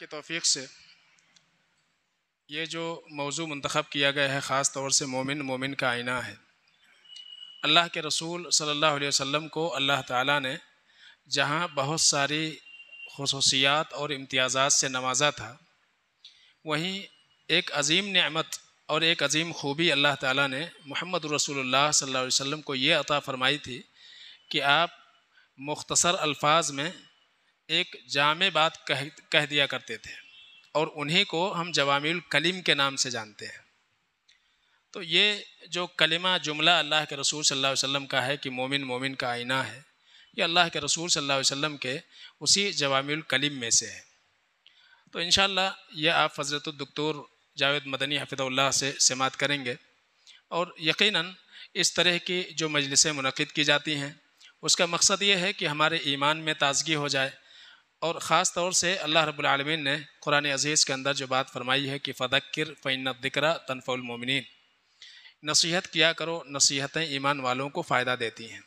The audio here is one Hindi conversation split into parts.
के तोफ़ी से ये जो मौजू मंतखब किया गया है ख़ास तौर से मोमिन मोमिन का आईना है अल्लाह के रसूल सल्लल्लाहु अलैहि वसल्लम को अल्लाह ताला ने जहाँ बहुत सारी खसूसियात और इम्तियाज़ात से नवाजा था वहीं एक अजीम नमत और एक अजीम खूबी अल्लाह ताला ने मोहम्मद रसूलुल्लाह सल्लल्लाहु अलैहि वसल्लम को ये अता फ़रमाई थी कि आप मुख्तसर अल्फाज में एक जाम बात कह कह दिया करते थे और उन्हीं को हम जवामील कलीम के नाम से जानते हैं तो ये जो कलिमा जुमला अल्लाह के रसूल सल्लल्लाहु अलैहि वसल्लम का है कि मोमिन मोमिन का आईना है ये अल्लाह के रसूल सल्लल्लाहु अलैहि वसल्लम के उसी जवामील कलीम में से है तो इन ये आप फजरत दक्तूर जावेद मदनी हफिदुल्लाह से समात करेंगे और यकीन इस तरह की जो मजलिसें मनद की जाती हैं उसका मकसद ये है कि हमारे ईमान में ताजगी हो जाए और ख़ास तौर से अल्लाह रब्लम ने कुरान अजीज़ के अंदर जो बात फरमाई है कि फ़दक्र फ़ैन दिक्रा तनफ़ुलमिन नसीहत किया करो नसीहतें ईमान वालों को फ़ायदा देती हैं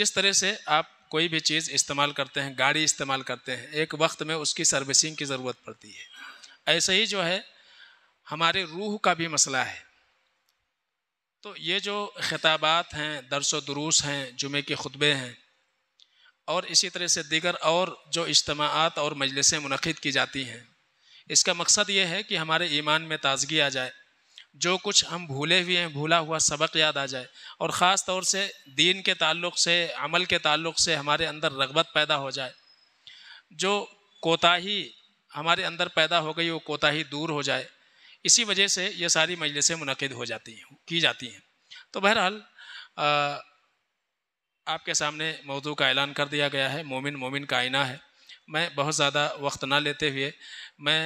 जिस तरह से आप कोई भी चीज़ इस्तेमाल करते हैं गाड़ी इस्तेमाल करते हैं एक वक्त में उसकी सर्विसिंग की ज़रूरत पड़ती है ऐसे ही जो है हमारे रूह का भी मसला है तो ये जो खिताबात हैं दरस दरूस हैं जुमे के खुतबे हैं और इसी तरह से दीगर और जो इज्तमात और मजलिसें मनद की जाती हैं इसका मकसद ये है कि हमारे ईमान में ताजगी आ जाए जो कुछ हम भूले हुए हैं भूला हुआ सबक याद आ जाए और ख़ास तौर से दीन के ताल्लुक़ से अमल के ताल्लुक़ से हमारे अंदर रगबत पैदा हो जाए जो कोताही हमारे अंदर पैदा हो गई वो कोताही दूर हो जाए इसी वजह से ये सारी मजलिसें मनद हो जाती हैं की जाती हैं तो बहरहाल आपके सामने मौजू का ऐलान कर दिया गया है मोमिन मोमिन का आईना है मैं बहुत ज़्यादा वक्त ना लेते हुए मैं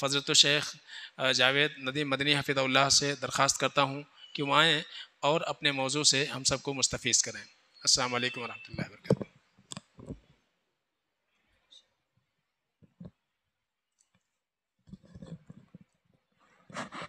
फजरत शेख जावेद नदीम मदनी हफिदुल्लाह से दरख्वास्त करता हूँ कि वो आएँ और अपने मौजू से हम सबको मुस्तफ़ करें असल वरह वर्क Thank you.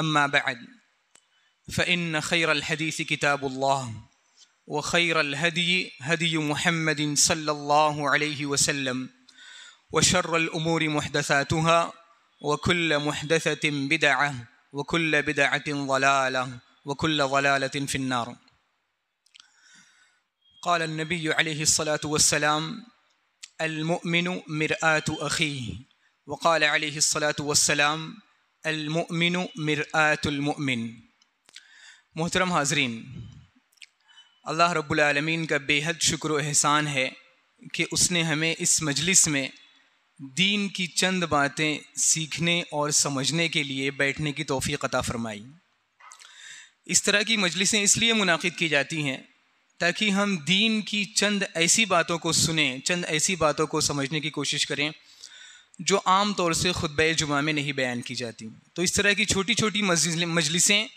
أما بعد فإن خير الحديث كتاب الله وخير الهدي هدي محمد صلى الله عليه وسلم وشر الأمور محدثاتها وكل محدثة بدعة وكل بدعة ضلالة وكل ضلالة في النار قال النبي عليه الصلاة والسلام المؤمن مرآة أخيه وقال عليه الصلاة والسلام अलमुमिन मरआतुलमुमिन मोहतरम हाजरीन अल्लाह रब्लमीन का बेहद शुक्र एहसान है कि उसने हमें इस मजलिस में दीन की चंद बातें सीखने और समझने के लिए बैठने की तोफ़ी अता फ़रमाई इस तरह की मजलिसें इसलिए मुनद की जाती हैं ताकि हम दीन की चंद ऐसी बातों को सुने चंद ऐसी बातों को समझने की कोशिश करें जो आम तौर से ख़ुतब जुमा में नहीं बयान की जाती तो इस तरह की छोटी छोटी मजलिसें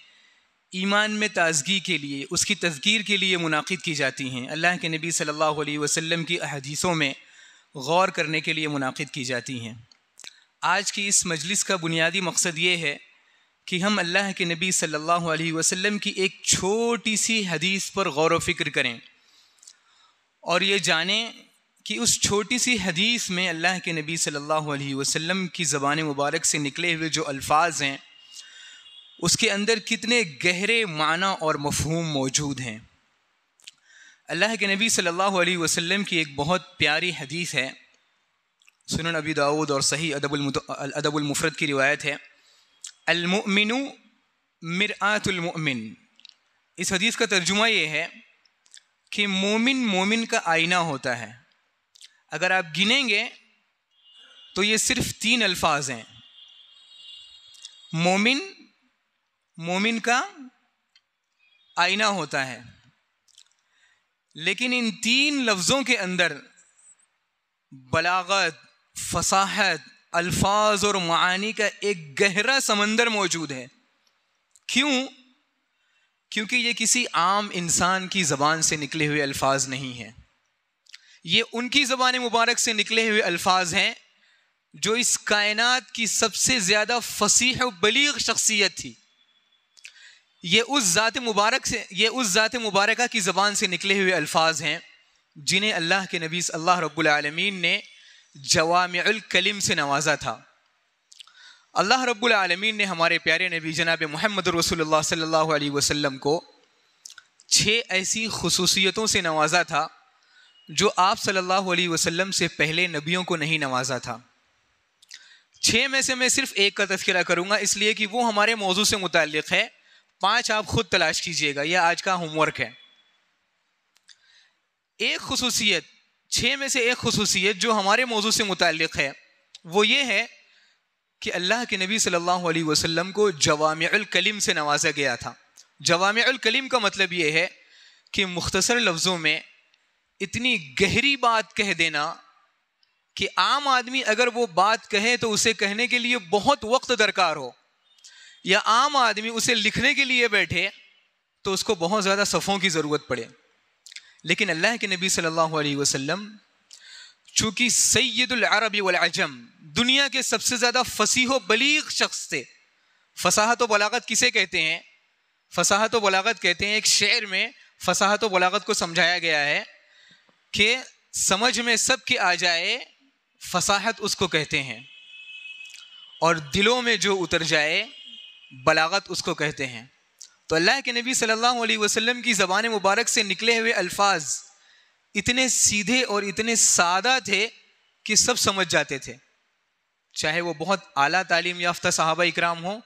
ईमान में ताजगी के लिए उसकी तस्गीर के लिए मुनद की जाती हैं अल्लाह के नबी सल्लल्लाहु अलैहि वसल्लम की अहदीसों में गौर करने के लिए मुनद की जाती हैं आज की इस मजलिस का बुनियादी मकसद ये है कि हम अल्लाह के नबी सल्लल्लाहु अलैहि वसल्लम की एक छोटी सी हदीस पर गौर व फिक्र करें और ये जानें कि उस छोटी सी हदीस में अल्लाह के नबी सल्लल्लाहु अलैहि वसल्लम की ज़बान मुबारक से निकले हुए जो अल्फाज हैं उसके अंदर कितने गहरे माना और मफहूम मौजूद हैं अल्लाह के नबी सल्लल्लाहु अलैहि वसल्लम की एक बहुत प्यारी हदीस है सुन अबी दाऊद और सही अदबुलमफरत की रिवायत है अलमिन मिरातुलमिन इस हदीस का तर्जुमा ये है कि मोमिन मोमिन का आईना होता है अगर आप गिनेंगे तो ये सिर्फ तीन अल्फाज हैं मोमिन मोमिन का आईना होता है लेकिन इन तीन लफ्ज़ों के अंदर बलागत फसाहत अल्फाज और मानी का एक गहरा समंदर मौजूद है क्यों क्योंकि ये किसी आम इंसान की ज़बान से निकले हुए अल्फाज नहीं हैं ये उनकी ज़बान मुबारक से निकले हुए अल्फाज हैं जो इस कायनात की सबसे ज़्यादा फसीह बलीग शख्सियत थी ये उस ज़ात मुबारक से ये उस ज़ात मुबारक की ज़बान से निकले हुए अल्फाज हैं जिन्हें अल्लाह के नबी अल्लाह रब्लमीन ने जवामकलम से नवाजा था अल्लाह रब्लमीन ने हमारे प्यारे नबी जनाब महमद रसोल्ला सल्ला वसम को छः ऐसी खसूसियतों से नवाजा था जो आप सल्लल्लाहु अलैहि वसल्लम से पहले नबियों को नहीं नवाजा था छः में से मैं सिर्फ एक का तस्करा करूँगा इसलिए कि वो हमारे मौजू से मुतल है पाँच आप ख़ुद तलाश कीजिएगा यह आज का होमवर्क है एक खसूसियत छः में से एक खसूसियत जो हमारे मौजू से मुतल है वो ये है कि अल्लाह के नबी सल्लल्लाहु अलैहि वसल्लम को जवाम से नवाजा गया था जवाम कलीम का मतलब ये है कि मुख्तसर लफ्ज़ों में इतनी गहरी बात कह देना कि आम आदमी अगर वो बात कहे तो उसे कहने के लिए बहुत वक्त दरकार हो या आम आदमी उसे लिखने के लिए बैठे तो उसको बहुत ज़्यादा सफ़ों की ज़रूरत पड़े लेकिन अल्लाह के नबी सल्लल्लाहु अलैहि वसल्लम चूँकि सैदुल अरबी वलअजम दुनिया के सबसे ज़्यादा फसीह बलीग शख्स थे फसाहत वलागत किसे कहते हैं फसाहत बलागत कहते हैं एक शेर में फसाहत वलागत को समझाया गया है कि समझ में सब के आ जाए फसाहत उसको कहते हैं और दिलों में जो उतर जाए बलागत उसको कहते हैं तो अल्लाह के नबी सल्लल्लाहु अलैहि वसल्लम की ज़बान मुबारक से निकले हुए अल्फाज इतने सीधे और इतने सादा थे कि सब समझ जाते थे चाहे वो बहुत आला तालीम याफ्ता साहबा इकराम हो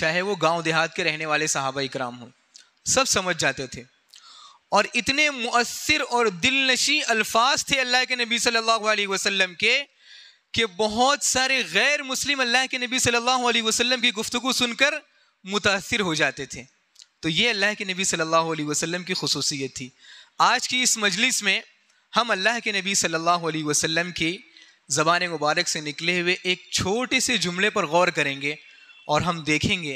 चाहे वो गांव देहात के रहने वाले साहबा इकराम हो सब समझ जाते थे और इतने मुसर और दिल नशी अल्फाज थे अल्लाह के नबी सल्लल्लाहु अलैहि वसल्लम के कि बहुत सारे गैर मुस्लिम अल्लाह के नबी सल्लल्लाहु अलैहि वसल्लम की गुफ्तु सुनकर मुतासर हो जाते थे तो ये अल्लाह के नबी सल्लल्लाहु अलैहि वसल्लम की खसूसियत थी आज की इस मजलिस में हम अल्लाह के नबी सल्लल्लाहु वसम की ज़बान मुबारक से निकले हुए एक छोटे से जुमले पर गौर करेंगे और हम देखेंगे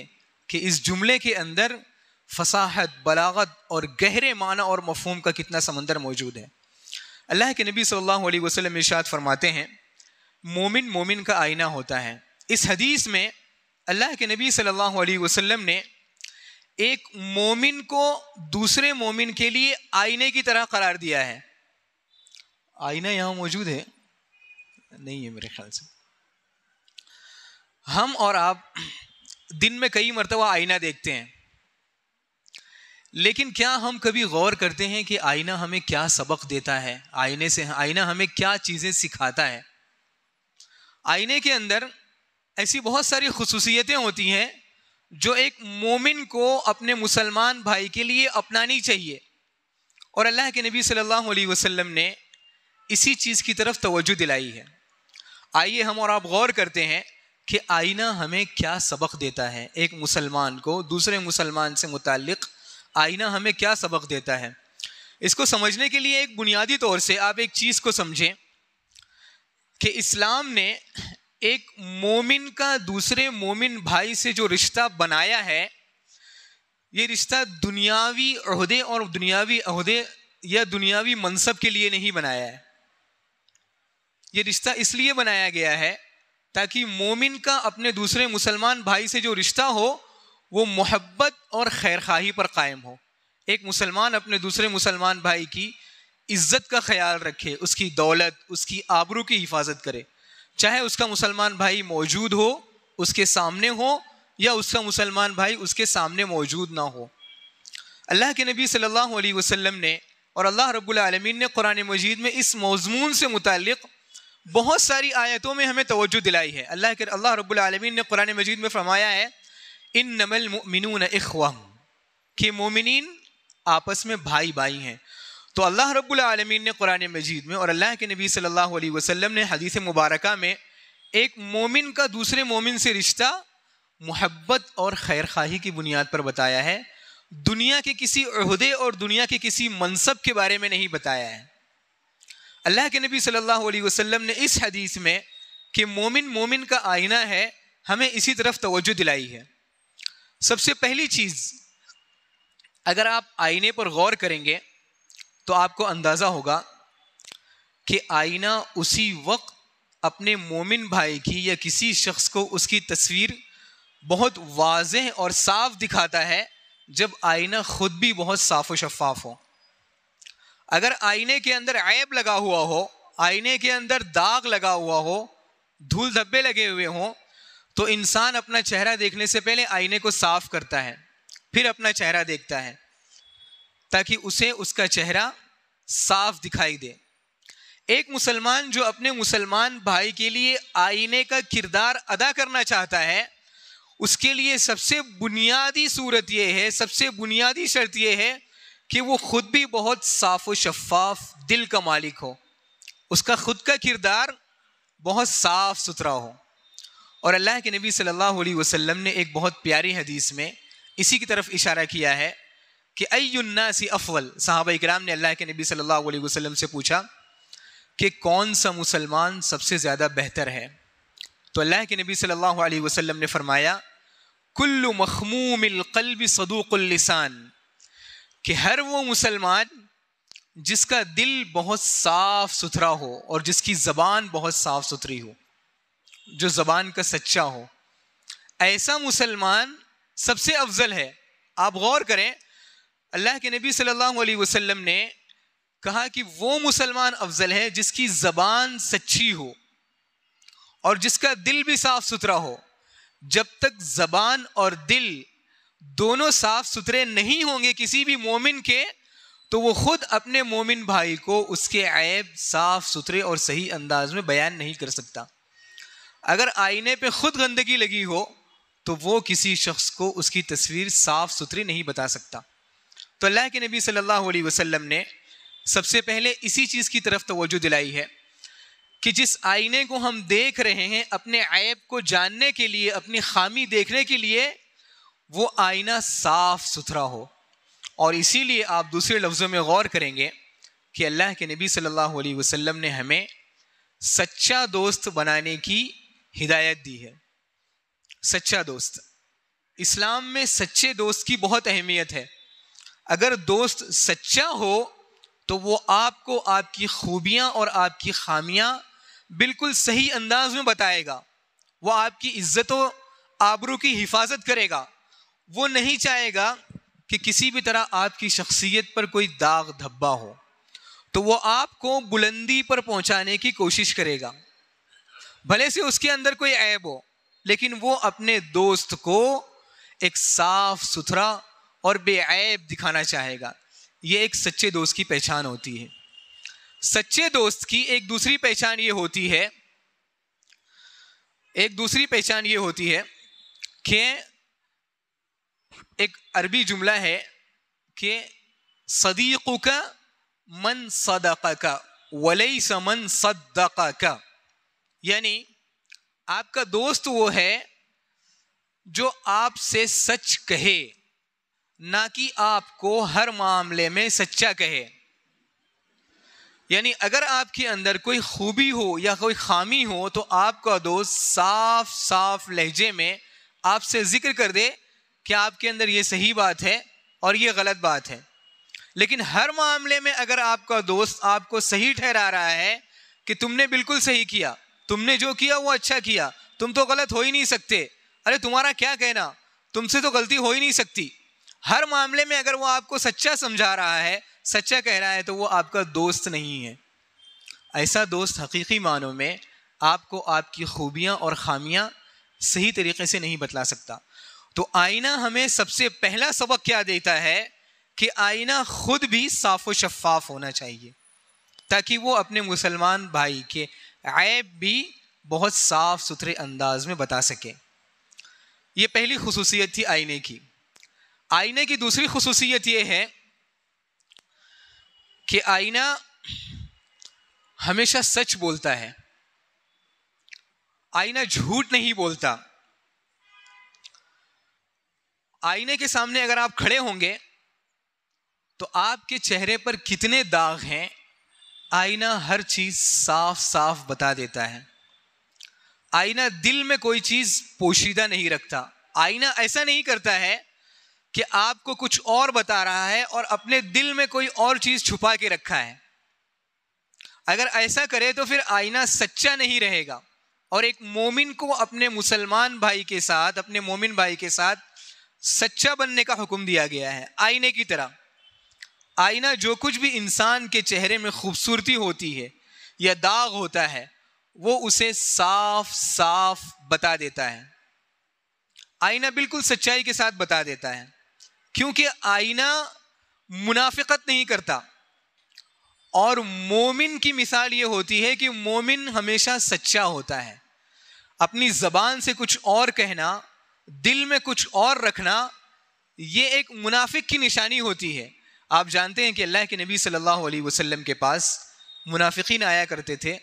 कि इस जुमले के अंदर फसाहत बलागत और गहरे माना और मफहम का कितना समंदर मौजूद है अल्लाह के नबी सल्लल्लाहु अलैहि वसल्लम इशात फरमाते हैं मोमिन मोमिन का आईना होता है इस हदीस में अल्लाह के नबी सल्लल्लाहु अलैहि वसल्लम ने एक मोमिन को दूसरे मोमिन के लिए आईने की तरह करार दिया है आईना यहाँ मौजूद है नहीं है मेरे ख्याल से हम और आप दिन में कई मरतबा आईना देखते हैं लेकिन क्या हम कभी गौर करते हैं कि आईना हमें क्या सबक देता है आईने से आईना हमें क्या चीज़ें सिखाता है आईने के अंदर ऐसी बहुत सारी खसूसियतें होती हैं जो एक मोमिन को अपने मुसलमान भाई के लिए अपनानी चाहिए और अल्लाह के नबी सल्लल्लाहु अलैहि वसल्लम ने इसी चीज़ की तरफ तोज्जो दिलाई है आइए हम और आप गौर करते हैं कि आईना हमें क्या सबक देता है एक मुसलमान को दूसरे मुसलमान से मुतक़ आईना हमें क्या सबक देता है इसको समझने के लिए एक बुनियादी तौर से आप एक चीज़ को समझें कि इस्लाम ने एक मोमिन का दूसरे मोमिन भाई से जो रिश्ता बनाया है ये रिश्ता दुनियावी अहदे और दुनियावी अहदे या दुनियावी मनसब के लिए नहीं बनाया है ये रिश्ता इसलिए बनाया गया है ताकि मोमिन का अपने दूसरे मुसलमान भाई से जो रिश्ता हो वो मोहब्बत और खैर खाही पर कायम हो एक मुसलमान अपने दूसरे मुसलमान भाई की इज्जत का ख्याल रखे उसकी दौलत उसकी आबरू की हिफाजत करे चाहे उसका मुसलमान भाई मौजूद हो उसके सामने हो या उसका मुसलमान भाई उसके सामने मौजूद ना हो अल्लाह के नबी सल्लल्लाहु अलैहि वसल्लम ने और अल्लाह रब्बुल आलमीन ने कुरान मजीद में इस मौजमून से मुतक़ बहुत सारी आयतों में हमें तोज्जो दिलाई है अल्लाह के अल्लाह रब्बुल आलमीन ने कुरान मजीद में फरमाया है इन नमल मिनून इखवम के मोमिन आपस में भाई भाई हैं तो अल्लाह रब्बुल रबालमीन ने कुरान मजीद में और अल्लाह के नबी सल्लल्लाहु अलैहि वसल्लम ने हदीस मुबारक में एक मोमिन का दूसरे मोमिन से रिश्ता मोहब्बत और खैर खाही की बुनियाद पर बताया है दुनिया के किसी अहदे और दुनिया के किसी मनसब के बारे में नहीं बताया है अल्लाह के नबी सल्लल्लाहु अलैहि वसल्लम ने इस हदीस में कि मोमिन मोमिन का आईना है हमें इसी तरफ तोज्जो दिलाई है सबसे पहली चीज अगर आप आईने पर गौर करेंगे तो आपको अंदाज़ा होगा कि आईना उसी वक्त अपने मोमिन भाई की या किसी शख्स को उसकी तस्वीर बहुत वाज और साफ दिखाता है जब आईना ख़ुद भी बहुत साफ व शफाफ हो अगर आईने के अंदर ऐब लगा हुआ हो आईने के अंदर दाग लगा हुआ हो धूल धब्बे लगे हुए हों तो इंसान अपना चेहरा देखने से पहले आईने को साफ करता है फिर अपना चेहरा देखता है ताकि उसे उसका चेहरा साफ दिखाई दे एक मुसलमान जो अपने मुसलमान भाई के लिए आईने का किरदार अदा करना चाहता है उसके लिए सबसे बुनियादी सूरत यह है सबसे बुनियादी शर्त यह है कि वो खुद भी बहुत साफ व शफाफ दिल का मालिक हो उसका खुद का किरदार बहुत साफ सुथरा हो और अल्लाह के नबी सल्लल्लाहु अलैहि वसल्लम ने एक बहुत प्यारी हदीस में इसी की तरफ इशारा किया है कि अयुन्नासी अफवल साहब इकराम ने अल्लाह के नबी सल्लल्लाहु अलैहि वसल्लम से पूछा कि कौन सा मुसलमान सबसे ज़्यादा बेहतर है तो अल्लाह के नबी सल्लल्लाहु अलैहि वसल्लम ने फरमाया कुल्लु मखमूम कल्ब सदूक़ुलसान कि हर वो मुसलमान जिसका दिल बहुत साफ़ सुथरा हो और जिसकी ज़बान बहुत साफ़ सुथरी हो जो ज़बान का सच्चा हो ऐसा मुसलमान सबसे अफजल है आप गौर करें अल्लाह के नबी सल्लल्लाहु अलैहि वसल्लम ने कहा कि वो मुसलमान अफजल है जिसकी ज़बान सच्ची हो और जिसका दिल भी साफ़ सुथरा हो जब तक ज़बान और दिल दोनों साफ़ सुथरे नहीं होंगे किसी भी मोमिन के तो वो खुद अपने मोमिन भाई को उसके ऐब साफ़ सुथरे और सही अंदाज में बयान नहीं कर सकता अगर आईने पे खुद गंदगी लगी हो तो वो किसी शख्स को उसकी तस्वीर साफ सुथरी नहीं बता सकता तो अल्लाह के नबी सल्लल्लाहु अलैहि वसल्लम ने सबसे पहले इसी चीज़ की तरफ तोज्जो दिलाई है कि जिस आईने को हम देख रहे हैं अपने ऐब को जानने के लिए अपनी खामी देखने के लिए वो आईना साफ सुथरा हो और इसीलिए आप दूसरे लफ्ज़ों में गौर करेंगे कि अल्लाह के नबी सल्लल्लाहु अलैहि वसल्लम ने हमें सच्चा दोस्त बनाने की हिदायत दी है सच्चा दोस्त इस्लाम में सच्चे दोस्त की बहुत अहमियत है अगर दोस्त सच्चा हो तो वो आपको आपकी खूबियाँ और आपकी खामियाँ बिल्कुल सही अंदाज में बताएगा वो आपकी इज्जत आबरू की हिफाजत करेगा वो नहीं चाहेगा कि किसी भी तरह आपकी शख्सियत पर कोई दाग धब्बा हो तो वो आपको बुलंदी पर पहुंचाने की कोशिश करेगा भले से उसके अंदर कोई ऐब हो लेकिन वो अपने दोस्त को एक साफ सुथरा और बेऐब दिखाना चाहेगा ये एक सच्चे दोस्त की पहचान होती है सच्चे दोस्त की एक दूसरी पहचान ये होती है एक दूसरी पहचान ये होती है कि एक अरबी जुमला है कि सदीक़ का मन सदक़ा का वलई समन सदक़ा का यानी आपका दोस्त वो है जो आपसे सच कहे ना कि आपको हर मामले में सच्चा कहे यानी अगर आपके अंदर कोई खूबी हो या कोई खामी हो तो आपका दोस्त साफ साफ लहजे में आपसे जिक्र कर दे कि आपके अंदर ये सही बात है और ये गलत बात है लेकिन हर मामले में अगर आपका दोस्त आपको सही ठहरा रहा है कि तुमने बिल्कुल सही किया तुमने जो किया वो अच्छा किया तुम तो गलत हो ही नहीं सकते अरे तुम्हारा क्या कहना तुमसे तो गलती हो ही नहीं सकती हर मामले में अगर वो आपको सच्चा समझा रहा है सच्चा कह रहा है तो वो आपका दोस्त नहीं है ऐसा दोस्त हकीकी मानों में आपको आपकी खूबियाँ और ख़ामियाँ सही तरीके से नहीं बतला सकता तो आईना हमें सबसे पहला सबक क्या देता है कि आईना खुद भी साफ व शफाफ होना चाहिए ताकि वो अपने मुसलमान भाई के ऐब भी बहुत साफ़ सुथरे अंदाज में बता सकें ये पहली खसूसियत थी आईने की आईने की दूसरी खसूसियत ये है कि आईना हमेशा सच बोलता है आईना झूठ नहीं बोलता आईने के सामने अगर आप खड़े होंगे तो आपके चेहरे पर कितने दाग हैं आईना हर चीज साफ साफ बता देता है आईना दिल में कोई चीज पोशीदा नहीं रखता आईना ऐसा नहीं करता है कि आपको कुछ और बता रहा है और अपने दिल में कोई और चीज छुपा के रखा है अगर ऐसा करे तो फिर आईना सच्चा नहीं रहेगा और एक मोमिन को अपने मुसलमान भाई के साथ अपने मोमिन भाई के साथ सच्चा बनने का हुक्म दिया गया है आईने की तरह आईना जो कुछ भी इंसान के चेहरे में खूबसूरती होती है या दाग होता है वो उसे साफ साफ बता देता है आईना बिल्कुल सच्चाई के साथ बता देता है क्योंकि आईना मुनाफिकत नहीं करता और मोमिन की मिसाल ये होती है कि मोमिन हमेशा सच्चा होता है अपनी ज़बान से कुछ और कहना दिल में कुछ और रखना ये एक मुनाफिक की निशानी होती है आप जानते हैं कि अल्लाह के नबी सल्लल्लाहु अलैहि वसल्लम के पास मुनाफिकीन आया करते थे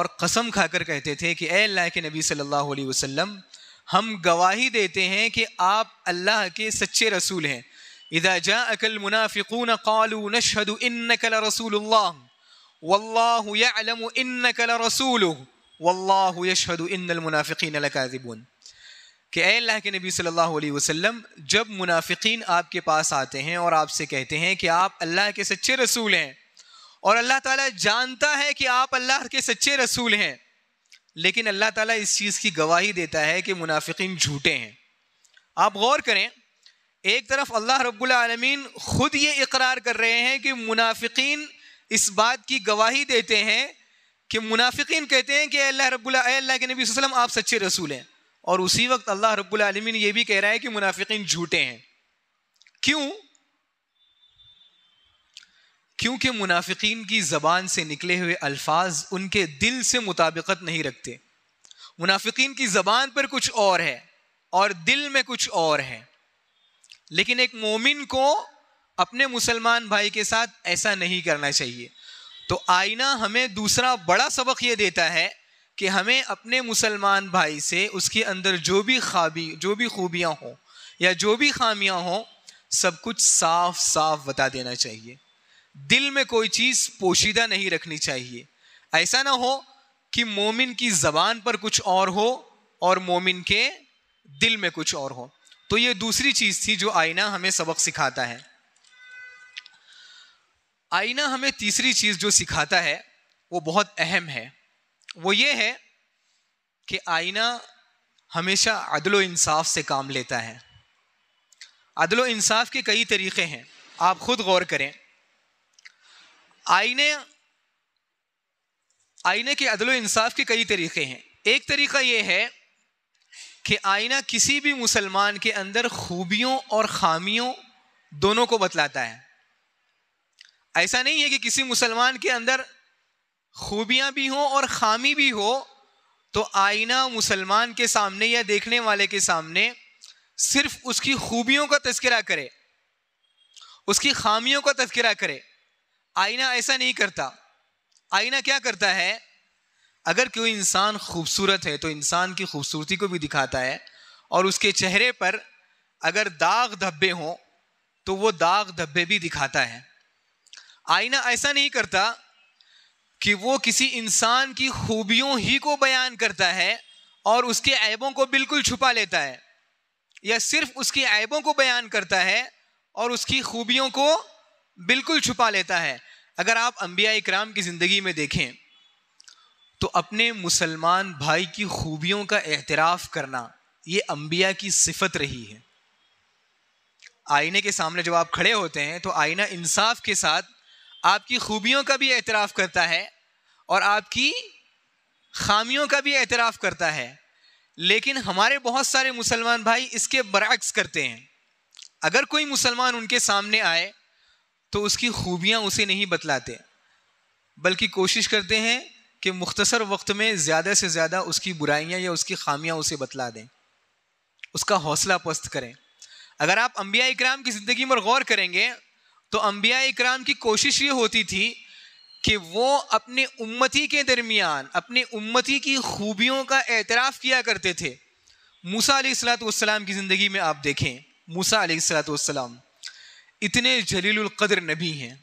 और कसम खाकर कहते थे कि ए अल्लाह के नबी सल्लल्लाहु अलैहि वसल्लम हम गवाही देते हैं कि आप अल्लाह के सच्चे रसूल हैं इदा जा अकल मुनाफिकून कालू नशद इन कल रसूल वल्लम इन कल रसूल वल्लाशद इन मुनाफिकीन लकाजिबून कि अल्लाह के नबी सल्लल्लाहु अलैहि वसल्लम जब मुनाफिकीन आपके पास आते हैं और आपसे कहते हैं कि आप अल्लाह के सच्चे रसूल हैं और अल्लाह ताला जानता है कि आप अल्लाह के सच्चे रसूल हैं लेकिन अल्लाह ताला इस चीज़ की गवाही देता है कि मुनाफिकीन झूठे हैं आप गौर करें एक तरफ अल्लाह रब्बुल रबालमीन ख़ुद ये इकरार कर रहे हैं कि मुनाफिकीन इस बात की गवाही देते हैं कि मुनाफिकीन कहते हैं कि अल्लाह रब्बुल के नबी वसल्लम आप सच्चे रसूल हैं और उसी वक्त अल्लाह रब्बुल आलमीन ये भी कह रहा है कि मुनाफिकीन झूठे हैं क्यों क्योंकि मुनाफिकीन की ज़बान से निकले हुए अल्फाज उनके दिल से मुताबिकत नहीं रखते मुनाफिकीन की ज़बान पर कुछ और है और दिल में कुछ और है लेकिन एक मोमिन को अपने मुसलमान भाई के साथ ऐसा नहीं करना चाहिए तो आईना हमें दूसरा बड़ा सबक ये देता है कि हमें अपने मुसलमान भाई से उसके अंदर जो भी खाबी जो भी खूबियाँ हों या जो भी खामियाँ हों सब कुछ साफ साफ बता देना चाहिए दिल में कोई चीज़ पोशीदा नहीं रखनी चाहिए ऐसा ना हो कि मोमिन की ज़बान पर कुछ और हो और मोमिन के दिल में कुछ और हो तो ये दूसरी चीज़ थी जो आईना हमें सबक सिखाता है आईना हमें तीसरी चीज़ जो सिखाता है वो बहुत अहम है वो ये है कि आईना हमेशा अदल इंसाफ से काम लेता है अदल इंसाफ के कई तरीक़े हैं आप ख़ुद गौर करें आईने आईने के अदल इंसाफ के कई तरीक़े हैं एक तरीक़ा ये है कि आईना किसी भी मुसलमान के अंदर खूबियों और ख़ामियों दोनों को बतलाता है ऐसा नहीं है कि किसी मुसलमान के अंदर खूबियां भी हों और खामी भी हो तो आईना मुसलमान के सामने या देखने वाले के सामने सिर्फ उसकी खूबियों का तस्करा करे उसकी खामियों का तस्करा करे आईना ऐसा नहीं करता आईना क्या करता है अगर कोई इंसान खूबसूरत है तो इंसान की खूबसूरती को भी दिखाता है और उसके चेहरे पर अगर दाग धब्बे हों तो वो दाग धब्बे भी दिखाता है आईना ऐसा नहीं करता कि वो किसी इंसान की खूबियों ही को बयान करता है और उसके ऐबों को बिल्कुल छुपा लेता है या सिर्फ उसके ऐबों को बयान करता है और उसकी खूबियों को बिल्कुल छुपा लेता है अगर आप अम्बिया इक्राम की ज़िंदगी में देखें तो अपने मुसलमान भाई की खूबियों का एतराफ़ करना ये अम्बिया की सिफत रही है आईने के सामने जब आप खड़े होते हैं तो आईना इंसाफ के साथ आपकी खूबियों का भी एतराफ़ करता है और आपकी खामियों का भी एतराफ़ करता है लेकिन हमारे बहुत सारे मुसलमान भाई इसके बरक्स करते हैं अगर कोई मुसलमान उनके सामने आए तो उसकी खूबियाँ उसे नहीं बतलाते बल्कि कोशिश करते हैं कि मुख्तसर वक्त में ज़्यादा से ज़्यादा उसकी बुराइयाँ या उसकी खामियाँ उसे बतला दें उसका हौसला पस्त करें अगर आप अम्बिया इक्राम की ज़िंदगी पर गौर करेंगे तो अम्बिया इकराम की कोशिश ये होती थी कि वो अपने उम्मती के दरमियान अपने उम्मती की खूबियों का एतराफ़ किया करते थे मूसा सलातम की ज़िंदगी में आप देखें मूसा सलाम इतने जलीलकद्र नबी हैं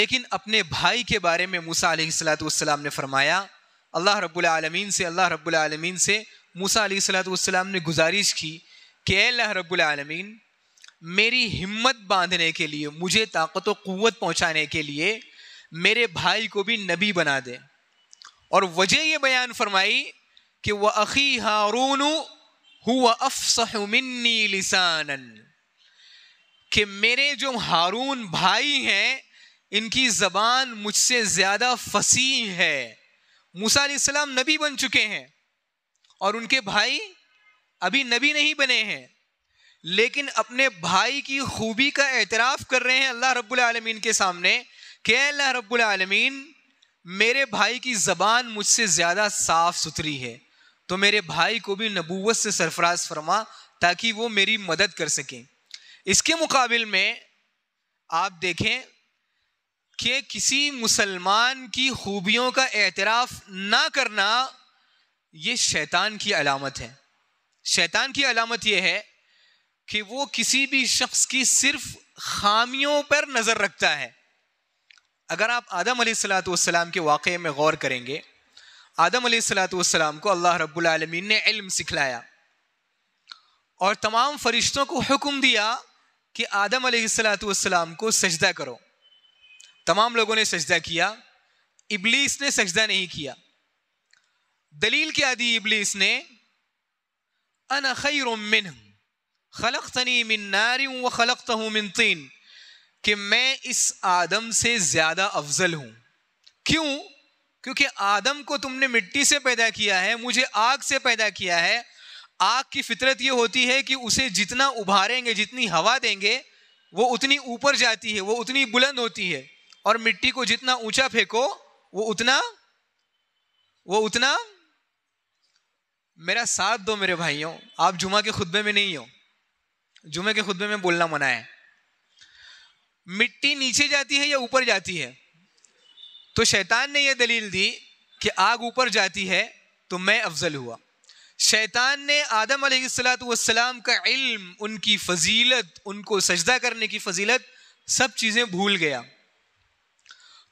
लेकिन अपने भाई के बारे में मूसा सलाम ने फरमाया अल्लाह रब्लमीन से अल्लाह रब्लमीन से मूसा सलाम ने गुजारिश की कि अल्लाह रब्लमीन मेरी हिम्मत बांधने के लिए मुझे ताकत व क़वत पहुँचाने के लिए मेरे भाई को भी नबी बना दे और वजह ये बयान फरमाई कि वह अखी हारून हुआ अफसहमिन्नी लिसानन कि मेरे जो हारून भाई हैं इनकी ज़बान मुझसे ज़्यादा फसी है मूसा नबी बन चुके हैं और उनके भाई अभी नबी नहीं बने हैं लेकिन अपने भाई की खूबी का एतराफ़ कर रहे हैं अल्लाह रब्बुल आलमीन के सामने कि अल्लाह रब्बुल आलमीन मेरे भाई की ज़बान मुझसे ज़्यादा साफ़ सुथरी है तो मेरे भाई को भी नबूवत से सरफराज फरमा ताकि वो मेरी मदद कर सकें इसके मुकाबले में आप देखें कि किसी मुसलमान की खूबियों का एतराफ़ ना करना ये शैतान की अलामत है शैतान की अलामत यह है कि वो किसी भी शख्स की सिर्फ खामियों पर नज़र रखता है अगर आप आदम सलाम के वाक़े में गौर करेंगे आदम सलाम को अल्लाह रब्लमिन ने इल्म सिखलाया और तमाम फरिश्तों को हुक्म दिया कि आदम सलाम को सजदा करो तमाम लोगों ने सजदा किया इबलीस ने सजदा नहीं किया दलील क्या दी इबलीस ने अन खैर मिनहम खलकतनी मिन नारिम व खलक मिन तीन कि मैं इस आदम से ज़्यादा अफजल हूँ क्यों क्योंकि आदम को तुमने मिट्टी से पैदा किया है मुझे आग से पैदा किया है आग की फितरत ये होती है कि उसे जितना उभारेंगे जितनी हवा देंगे वो उतनी ऊपर जाती है वो उतनी बुलंद होती है और मिट्टी को जितना ऊंचा फेंको वो उतना वो उतना मेरा साथ दो मेरे भाइयों आप जुमा के खुतबे में नहीं हो जुमे के खुतबे में बोलना मना है मिट्टी नीचे जाती है या ऊपर जाती है तो शैतान ने यह दलील दी कि आग ऊपर जाती है तो मैं अफजल हुआ शैतान ने आदम सलाम का इल्म उनकी फजीलत उनको सजदा करने की फजीलत सब चीज़ें भूल गया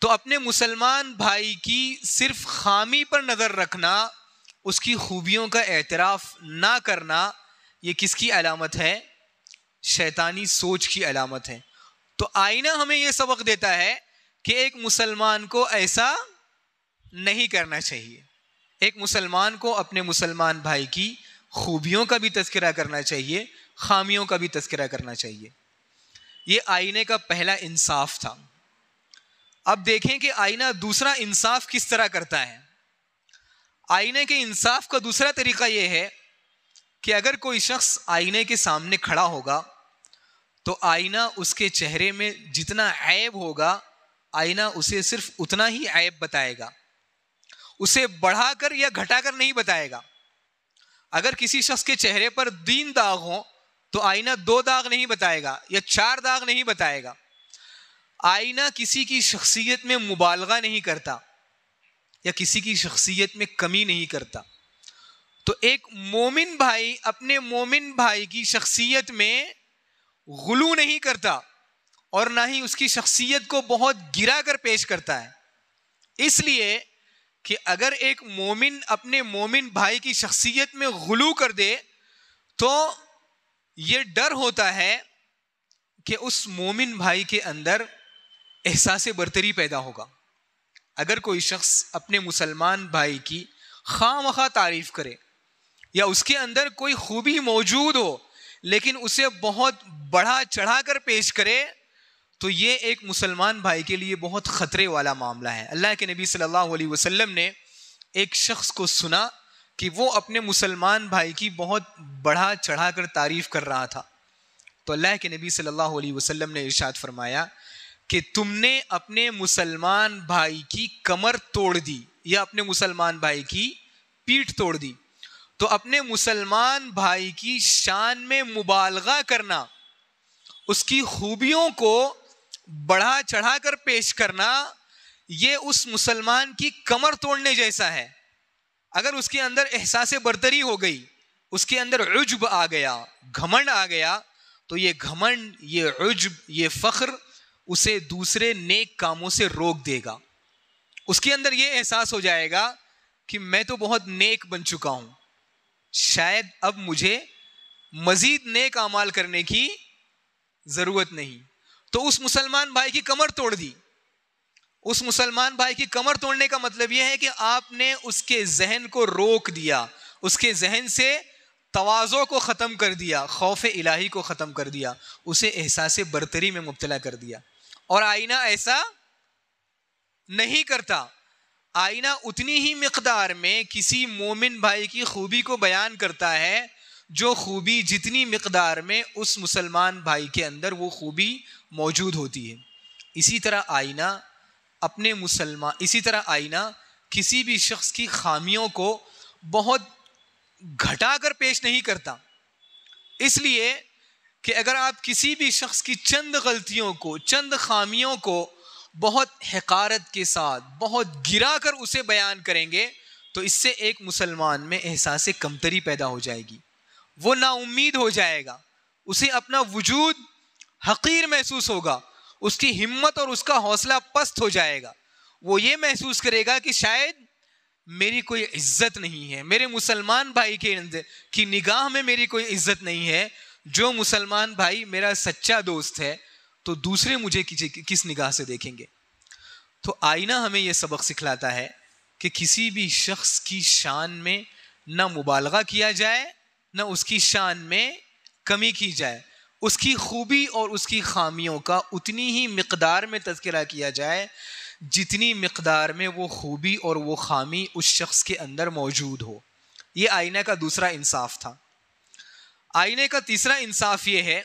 तो अपने मुसलमान भाई की सिर्फ खामी पर नज़र रखना उसकी खूबियों का एतराफ़ ना करना ये किसकी अलामत है शैतानी सोच की अलामत है तो आईना हमें यह सबक देता है कि एक मुसलमान को ऐसा नहीं करना चाहिए एक मुसलमान को अपने मुसलमान भाई की खूबियों का भी तस्करा करना चाहिए खामियों का भी तस्करा करना चाहिए यह आईने का पहला इंसाफ था अब देखें कि आईना दूसरा इंसाफ किस तरह करता है आईने के इंसाफ का दूसरा तरीका यह है कि अगर कोई शख्स आईने के सामने खड़ा होगा तो आईना उसके चेहरे में जितना ऐब होगा आईना उसे सिर्फ उतना ही ऐब बताएगा उसे बढ़ाकर या घटाकर नहीं बताएगा अगर किसी शख्स के चेहरे पर तीन दाग हो तो आईना दो दाग नहीं बताएगा या चार दाग नहीं बताएगा आईना किसी की शख्सियत में मुबालगा नहीं करता या किसी की शख्सियत में कमी नहीं करता तो एक मोमिन भाई अपने मोमिन भाई की शख्सियत में गुलू नहीं करता और ना ही उसकी शख्सियत को बहुत गिरा कर पेश करता है इसलिए कि अगर एक मोमिन अपने मोमिन भाई की शख्सियत में गुलू कर दे तो ये डर होता है कि उस मोमिन भाई के अंदर एहसास बरतरी पैदा होगा अगर कोई शख्स अपने मुसलमान भाई की खामखा तारीफ़ करे या उसके अंदर कोई खूबी मौजूद हो लेकिन उसे बहुत बढ़ा चढ़ा कर पेश करे तो ये एक मुसलमान भाई के लिए बहुत ख़तरे वाला मामला है अल्लाह के नबी सल्लल्लाहु अलैहि वसल्लम ने एक शख्स को सुना कि वो अपने मुसलमान भाई की बहुत बढ़ा चढ़ा कर तारीफ़ कर रहा था तो अल्लाह के नबी सल्लल्लाहु अलैहि वसल्लम ने इरशाद फरमाया कि तुमने अपने मुसलमान भाई की कमर तोड़ दी या अपने मुसलमान भाई की पीठ तोड़ दी तो अपने मुसलमान भाई की शान में मुबालगा करना उसकी खूबियों को बढ़ा चढ़ा कर पेश करना ये उस मुसलमान की कमर तोड़ने जैसा है अगर उसके अंदर एहसास बरतरी हो गई उसके अंदर रुजब आ गया घमंड आ गया तो ये घमंड ये रुजब ये फ़ख्र उसे दूसरे नेक कामों से रोक देगा उसके अंदर ये एहसास हो जाएगा कि मैं तो बहुत नेक बन चुका हूँ शायद अब मुझे मजीद नेक अमाल करने की ज़रूरत नहीं तो उस मुसलमान भाई की कमर तोड़ दी उस मुसलमान भाई की कमर तोड़ने का मतलब यह है कि आपने उसके जहन को रोक दिया उसके जहन से तोज़ों को ख़त्म कर दिया खौफ इलाही को ख़त्म कर दिया उसे एहसास बरतरी में मुबतला कर दिया और आईना ऐसा नहीं करता आईना उतनी ही मकदार में किसी मोमिन भाई की खूबी को बयान करता है जो खूबी जितनी मकदार में उस मुसलमान भाई के अंदर वो खूबी मौजूद होती है इसी तरह आईना अपने मुसलमान इसी तरह आईना किसी भी शख्स की खामियों को बहुत घटा कर पेश नहीं करता इसलिए कि अगर आप किसी भी शख्स की चंद गलतियों को चंद खामियों को बहुत हकारत के साथ बहुत गिरा कर उसे बयान करेंगे तो इससे एक मुसलमान में एहसास कमतरी पैदा हो जाएगी वो नाउमीद हो जाएगा उसे अपना वजूद हकीर महसूस होगा उसकी हिम्मत और उसका हौसला पस्त हो जाएगा वो ये महसूस करेगा कि शायद मेरी कोई इज्जत नहीं है मेरे मुसलमान भाई के अंदर की निगाह में मेरी कोई इज्जत नहीं है जो मुसलमान भाई मेरा सच्चा दोस्त है तो दूसरे मुझे किस निगाह से देखेंगे तो आईना हमें यह सबक सिखलाता है कि किसी भी शख्स की शान में ना मुबालगा किया जाए ना उसकी शान में कमी की जाए उसकी खूबी और उसकी खामियों का उतनी ही मकदार में तस्करा किया जाए जितनी मकदार में वो खूबी और वो खामी उस शख्स के अंदर मौजूद हो ये आईने का दूसरा इंसाफ था आईने का तीसरा इंसाफ ये है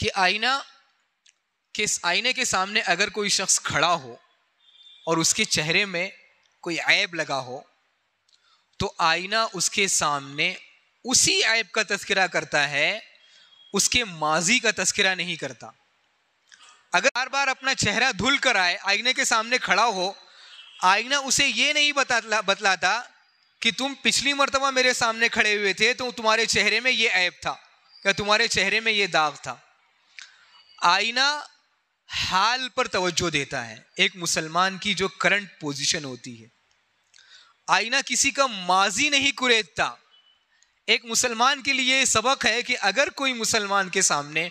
कि आईना के आईने के सामने अगर कोई शख्स खड़ा हो और उसके चेहरे में कोई ऐब लगा हो तो आईना उसके सामने उसी ऐब का तस्करा करता है उसके माजी का तस्करा नहीं करता अगर बार बार अपना चेहरा धुल कर आए आईने के सामने खड़ा हो आईना उसे ये नहीं बता बतलाता कि तुम पिछली मरतबा मेरे सामने खड़े हुए थे तो तुम्हारे चेहरे में ये ऐब था या तुम्हारे चेहरे में ये दाग था आईना हाल पर तवज्जो देता है एक मुसलमान की जो करंट पोजीशन होती है आईना किसी का माजी नहीं कुरेदता एक मुसलमान के लिए सबक है कि अगर कोई मुसलमान के सामने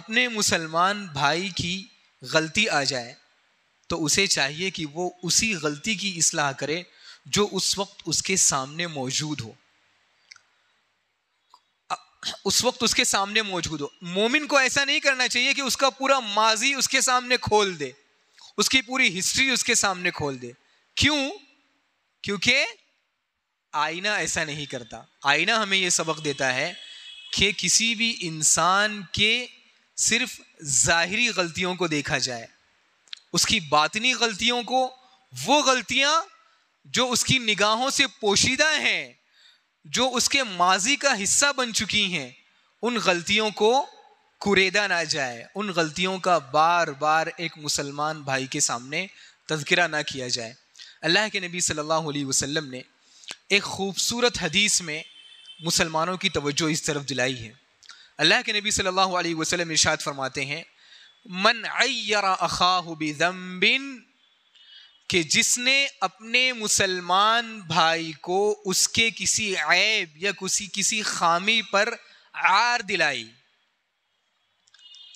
अपने मुसलमान भाई की गलती आ जाए तो उसे चाहिए कि वो उसी गलती की इसलाह करे जो उस वक्त उसके सामने मौजूद हो उस वक्त उसके सामने मौजूद हो मोमिन को ऐसा नहीं करना चाहिए कि उसका पूरा माजी उसके सामने खोल दे उसकी पूरी हिस्ट्री उसके सामने खोल दे क्यों क्योंकि आईना ऐसा नहीं करता आईना हमें यह सबक देता है कि किसी भी इंसान के सिर्फ ज़ाहरी गलतियों को देखा जाए उसकी बातनी गलतियों को वो गलतियाँ जो उसकी निगाहों से पोशीदा हैं जो उसके माजी का हिस्सा बन चुकी हैं उन गलतियों को कुरेदा ना जाए उन गलतियों का बार बार एक मुसलमान भाई के सामने तस्करा ना किया जाए अल्लाह के नबी सल्लल्लाहु अलैहि वसल्लम ने एक खूबसूरत हदीस में मुसलमानों की तवज्जो इस तरफ दिलाई है अल्लाह के नबी सल्लल्लाहु अलैहि वसल्लम इरशाद फरमाते हैं मन अय्यरा अखाहु बिन कि जिसने अपने मुसलमान भाई को उसके किसी ऐब या किसी किसी खामी पर आर दिलाई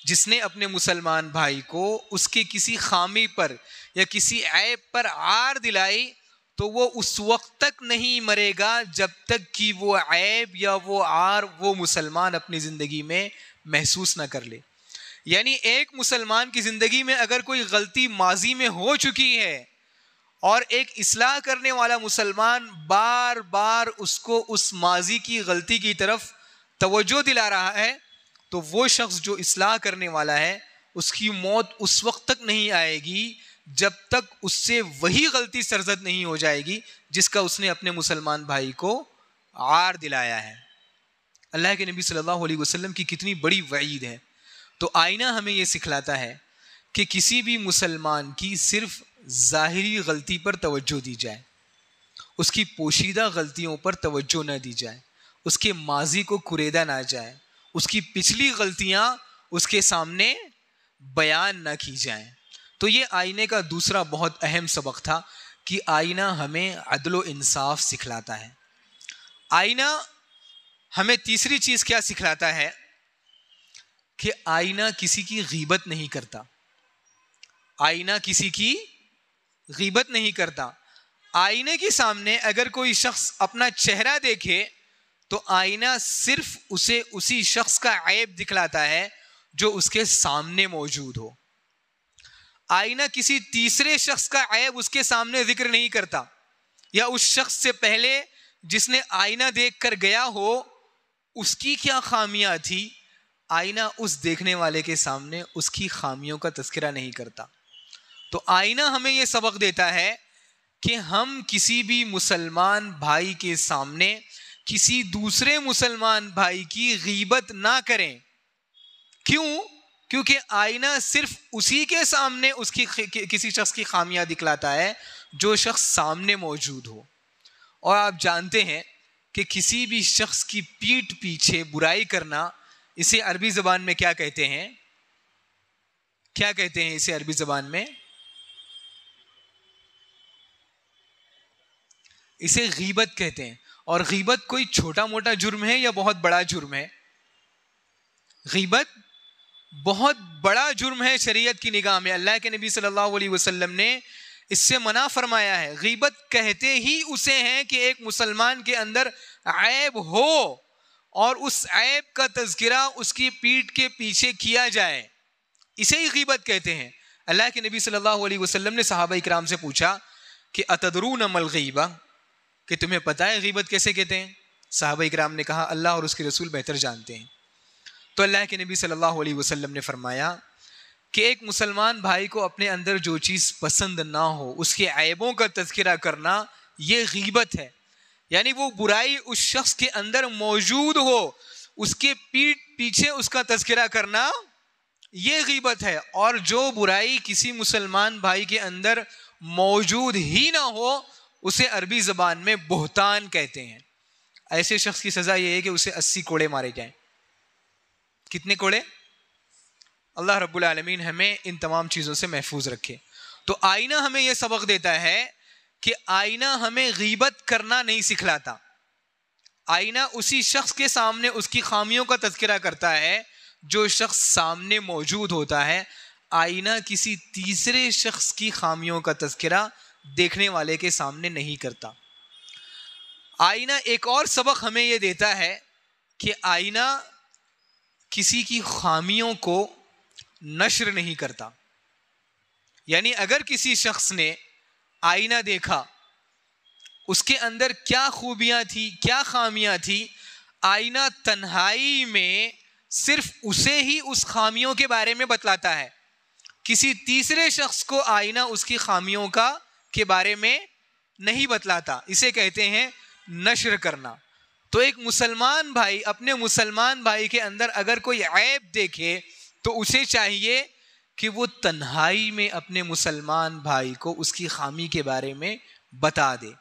जिसने अपने मुसलमान भाई को उसके किसी खामी पर या किसी ऐब पर आर दिलाई तो वो उस वक्त तक नहीं मरेगा जब तक कि वो ऐब या वो आर वो मुसलमान अपनी ज़िंदगी में महसूस ना कर ले यानी एक मुसलमान की ज़िंदगी में अगर कोई गलती माजी में हो चुकी है और एक इसलाह करने वाला मुसलमान बार बार उसको उस माजी की गलती की तरफ तवज्जो दिला रहा है तो वो शख्स जो इसलाह करने वाला है उसकी मौत उस वक्त तक नहीं आएगी जब तक उससे वही गलती सरजद नहीं हो जाएगी जिसका उसने अपने मुसलमान भाई को आर दिलाया है अल्लाह के नबी सल्लल्लाहु अलैहि वसल्लम की कितनी बड़ी वईद है तो आईना हमें ये सिखलाता है कि किसी भी मुसलमान की सिर्फ ज़ाहरी गलती पर तवज्जो दी जाए उसकी पोशीदा गलतियों पर तवज्जो न दी जाए उसके माजी को कुरेदा ना जाए उसकी पिछली गलतियाँ उसके सामने बयान न की जाए तो ये आईने का दूसरा बहुत अहम सबक था कि आईना हमें अदल इंसाफ सिखलाता है आईना हमें तीसरी चीज़ क्या सिखलाता है कि आईना किसी की गीबत नहीं करता आईना किसी की गीबत नहीं करता आईने के सामने अगर कोई शख्स अपना चेहरा देखे तो आईना सिर्फ उसे उसी शख्स का ऐब दिखलाता है जो उसके सामने मौजूद हो आईना किसी तीसरे शख्स का ऐब उसके सामने जिक्र नहीं करता या उस शख्स से पहले जिसने आईना देख कर गया हो उसकी क्या खामियां थी आईना उस देखने वाले के सामने उसकी खामियों का तस्करा नहीं करता तो आईना हमें यह सबक देता है कि हम किसी भी मुसलमान भाई के सामने किसी दूसरे मुसलमान भाई की गीबत ना करें क्यों क्योंकि आईना सिर्फ उसी के सामने उसकी किसी शख्स की खामियां दिखलाता है जो शख्स सामने मौजूद हो और आप जानते हैं कि किसी भी शख्स की पीठ पीछे बुराई करना इसे अरबी ज़बान में क्या कहते हैं क्या कहते हैं इसे अरबी ज़बान में इसे गीबत कहते हैं और गीबत कोई छोटा मोटा जुर्म है या बहुत बड़ा जुर्म है गीबत बहुत बड़ा जुर्म है शरीयत की निगाह में अल्लाह के नबी सल्लल्लाहु अलैहि वसल्लम ने इससे मना फरमाया है गीबत कहते ही उसे हैं कि एक मुसलमान के अंदर ऐब हो और उस ऐब का तस्करा उसकी पीठ के पीछे किया जाए इसे ही गीबत कहते हैं अल्लाह के नबी सल्लल्लाहु अलैहि वसल्लम ने सहाबा इकराम से पूछा कि अतदरू नमल गीबा कि तुम्हें पता है गीबत कैसे कहते हैं साहब इक्राम ने कहा अल्लाह और उसके रसूल बेहतर जानते हैं तो अल्लाह के नबी सल्लल्लाहु अलैहि वसल्लम ने फरमाया कि एक मुसलमान भाई को अपने अंदर जो चीज़ पसंद ना हो उसके ऐबों का तस्करा करना ये गीबत है यानी वो बुराई उस शख्स के अंदर मौजूद हो उसके पीठ पीछे उसका तस्करा करना ये गीबत है और जो बुराई किसी मुसलमान भाई के अंदर मौजूद ही ना हो उसे अरबी ज़बान में बोहतान कहते हैं ऐसे शख्स की सज़ा ये है कि उसे अस्सी कोड़े मारे जाएं कितने कोड़े अल्लाह रब्बुल हमें इन तमाम चीज़ों से महफूज रखे तो आईना हमें यह सबक देता है कि आईना हमें गीबत करना नहीं सिखलाता आईना उसी शख्स के सामने उसकी खामियों का तस्करा करता है जो शख्स सामने मौजूद होता है आईना किसी तीसरे शख्स की खामियों का तस्करा देखने वाले के सामने नहीं करता आईना एक और सबक हमें ये देता है कि आईना किसी की खामियों को नश्र नहीं करता यानी अगर किसी शख्स ने आईना देखा उसके अंदर क्या खूबियाँ थी क्या खामियाँ थी आईना तन्हाई में सिर्फ उसे ही उस खामियों के बारे में बतलाता है किसी तीसरे शख्स को आईना उसकी खामियों का के बारे में नहीं बतलाता इसे कहते हैं नशर करना तो एक मुसलमान भाई अपने मुसलमान भाई के अंदर अगर कोई ऐब देखे तो उसे चाहिए कि वो तन्हाई में अपने मुसलमान भाई को उसकी खामी के बारे में बता दे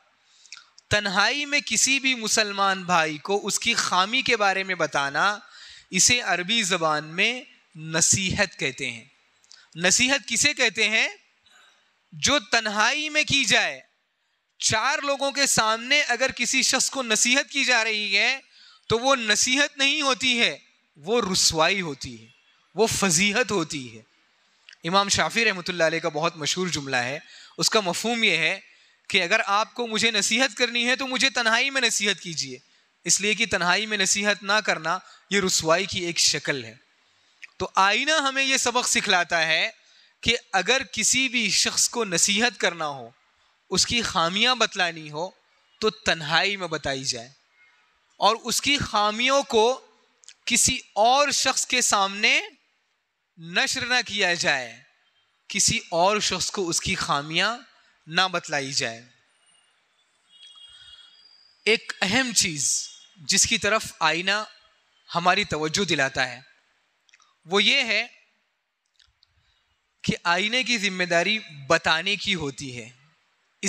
तन्हाई में किसी भी मुसलमान भाई को उसकी खामी के बारे में बताना इसे अरबी ज़बान में नसीहत कहते हैं नसीहत किसे कहते हैं जो तन्हाई में की जाए चार लोगों के सामने अगर किसी शख्स को नसीहत की जा रही है तो वो नसीहत नहीं होती है वो रसवाई होती है वो फजीहत होती है इमाम शाफी रहमत का बहुत मशहूर जुमला है उसका मफहम यह है कि अगर आपको मुझे नसीहत करनी है तो मुझे तन्हाई में नसीहत कीजिए इसलिए कि तन्हाई में नसीहत ना करना ये रसवाई की एक शक्ल है तो आईना हमें ये सबक सिखलाता है कि अगर किसी भी शख्स को नसीहत करना हो उसकी खामियां बतलानी हो तो तन्हाई में बताई जाए और उसकी खामियों को किसी और शख्स के सामने नशर ना किया जाए किसी और शख्स को उसकी खामियां ना बतलाई जाए एक अहम चीज़ जिसकी तरफ आईना हमारी तवज्जो दिलाता है वो ये है कि आईने की जिम्मेदारी बताने की होती है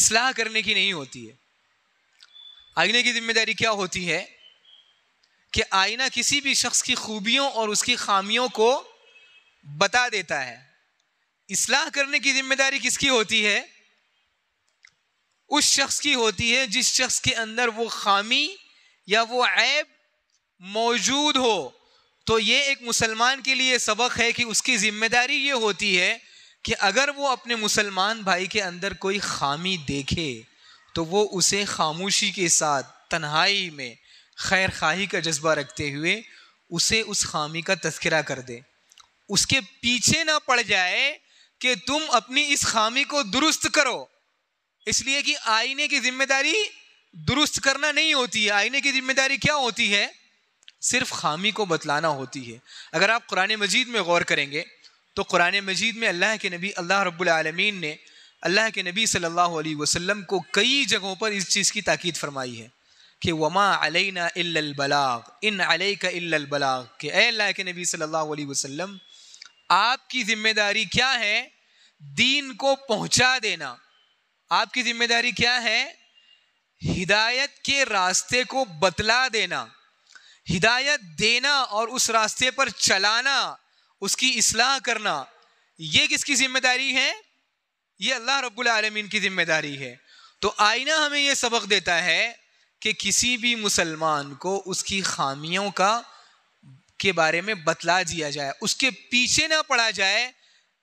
इसलाह करने की नहीं होती है आईने की जिम्मेदारी क्या होती है कि आईना किसी भी शख्स की खूबियों और उसकी खामियों को बता देता है इसलाह करने की जिम्मेदारी किसकी होती है उस शख्स की होती है जिस शख्स के अंदर वो खामी या वो ऐब मौजूद हो तो ये एक मुसलमान के लिए सबक है कि उसकी जिम्मेदारी ये होती है कि अगर वो अपने मुसलमान भाई के अंदर कोई खामी देखे तो वो उसे खामोशी के साथ तन्हाई में खैर खाही का जज्बा रखते हुए उसे उस खामी का तस्करा कर दे उसके पीछे ना पड़ जाए कि तुम अपनी इस खामी को दुरुस्त करो इसलिए कि आईने की जिम्मेदारी दुरुस्त करना नहीं होती है आईने की जिम्मेदारी क्या होती है सिर्फ खामी को बतलाना होती है अगर आप कुरान मजीद में गौर करेंगे तो कुरान मजीद में अल्लाह के नबी अल्लाह रब्लमीन ने अल्लाह के नबी सल्लल्लाहु अलैहि वसल्लम को कई जगहों पर इस चीज़ की ताकीद फरमाई है कि वमा अलैना अलबलाग इन अलई का अलबलाग के अल्लाह के नबी सल्लल्लाहु अलैहि वसल्लम आपकी ज़िम्मेदारी क्या है दीन को पहुंचा देना आपकी ज़िम्मेदारी क्या है हिदायत के रास्ते को बतला देना हिदायत देना और उस रास्ते पर चलाना उसकी असलाह करना ये किसकी जिम्मेदारी है ये अल्लाह रब्बुल आलमीन की जिम्मेदारी है तो आईना हमें यह सबक देता है कि किसी भी मुसलमान को उसकी खामियों का के बारे में बतला दिया जाए उसके पीछे ना पड़ा जाए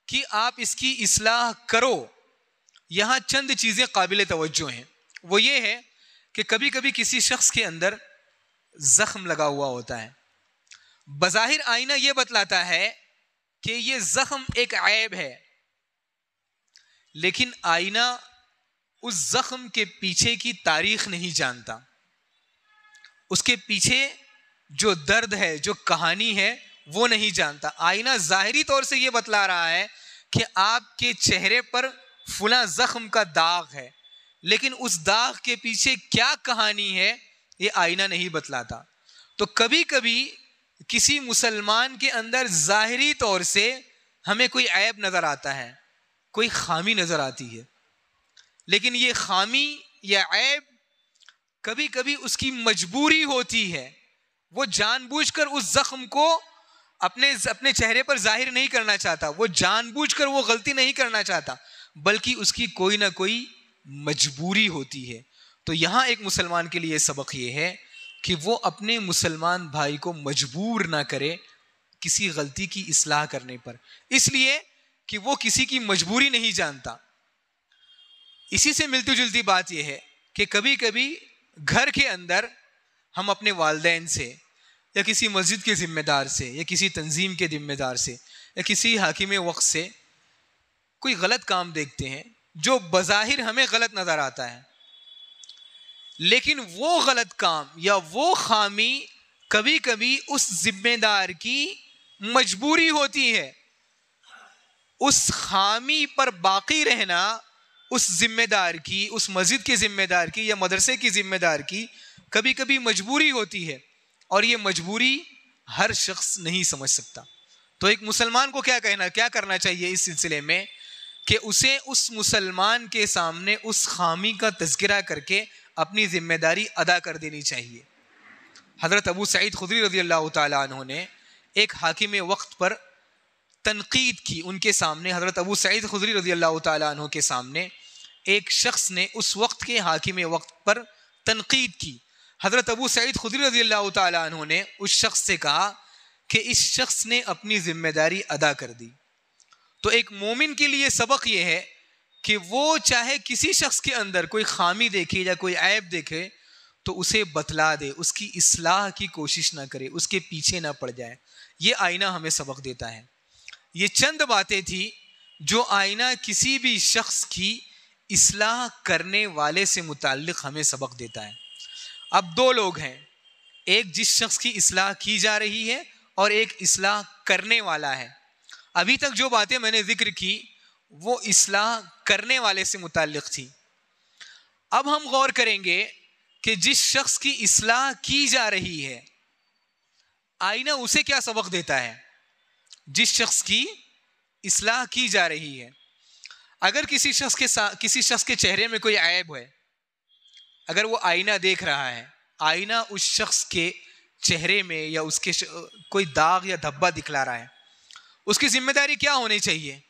कि आप इसकी असलाह करो यहाँ चंद चीज़ें काबिल तवज्जो हैं वो ये है कि कभी कभी किसी शख्स के अंदर जख्म लगा हुआ होता है बज़ाहिर आईना यह बतलाता है कि यह जख्म एक ऐब है लेकिन आईना उस जख्म के पीछे की तारीख नहीं जानता उसके पीछे जो दर्द है जो कहानी है वो नहीं जानता आईना ज़ाहरी तौर से यह बतला रहा है कि आपके चेहरे पर फुला जख्म का दाग है लेकिन उस दाग के पीछे क्या कहानी है ये आईना नहीं बतलाता तो कभी कभी किसी मुसलमान के अंदर ज़ाहरी तौर से हमें कोई ऐब नज़र आता है कोई खामी नज़र आती है लेकिन ये खामी या ऐब कभी कभी उसकी मजबूरी होती है वो जानबूझकर उस ज़ख्म को अपने अपने चेहरे पर जाहिर नहीं करना चाहता वो जानबूझकर वो गलती नहीं करना चाहता बल्कि उसकी कोई ना कोई मजबूरी होती है तो यहाँ एक मुसलमान के लिए सबक ये है कि वो अपने मुसलमान भाई को मजबूर ना करे किसी गलती की इसलाह करने पर इसलिए कि वो किसी की मजबूरी नहीं जानता इसी से मिलती जुलती बात यह है कि कभी कभी घर के अंदर हम अपने वालदेन से या किसी मस्जिद के ज़िम्मेदार से या किसी तंजीम के ज़िम्मेदार से या किसी हाकिम वक्त से कोई गलत काम देखते हैं जो बज़ाहिर हमें गलत नज़र आता है लेकिन वो गलत काम या वो खामी कभी कभी उस जिम्मेदार की मजबूरी होती है उस खामी पर बाकी रहना उस जिम्मेदार की उस मस्जिद की जिम्मेदार की या मदरसे की जिम्मेदार की कभी कभी मजबूरी होती है और ये मजबूरी हर शख्स नहीं समझ सकता तो एक मुसलमान को क्या कहना क्या करना चाहिए इस सिलसिले में कि उसे उस मुसलमान के सामने उस खामी का तस्करा करके अपनी ज़िम्मेदारी अदा कर देनी चाहिए हज़रत अबू सईद खुदरी रजी अल्लाह तु ने एक हाकिम वक्त पर तनकीद की उनके सामने हज़रत अबू सईद खुदरी रजी अल्लाह तु के सामने एक शख्स ने उस वक्त के हाकिम वक्त पर तनकीद की हज़रत अबू सईद खुदरी रजी अल्लाह तु ने उस शख्स से कहा कि इस शख्स ने अपनी ज़िम्मेदारी अदा कर दी तो एक मोमिन के लिए सबक ये है कि वो चाहे किसी शख्स के अंदर कोई खामी देखे या कोई ऐब देखे तो उसे बतला दे उसकी इसलाह की कोशिश ना करे उसके पीछे ना पड़ जाए ये आईना हमें सबक देता है ये चंद बातें थी जो आईना किसी भी शख्स की इसलाह करने वाले से मुतल हमें सबक देता है अब दो लोग हैं एक जिस शख्स की इसलाह की जा रही है और एक इसलाह करने वाला है अभी तक जो बातें मैंने जिक्र की वो इसलाह करने वाले से मुतक़ थी अब हम गौर करेंगे कि जिस शख्स की इसलाह की जा रही है आईना उसे क्या सबक देता है जिस शख्स की इसलाह की जा रही है अगर किसी शख्स के किसी शख्स के चेहरे में कोई ऐब है अगर वो आईना देख रहा है आईना उस शख्स के चेहरे में या उसके कोई दाग या धब्बा दिखला रहा है उसकी जिम्मेदारी क्या होनी चाहिए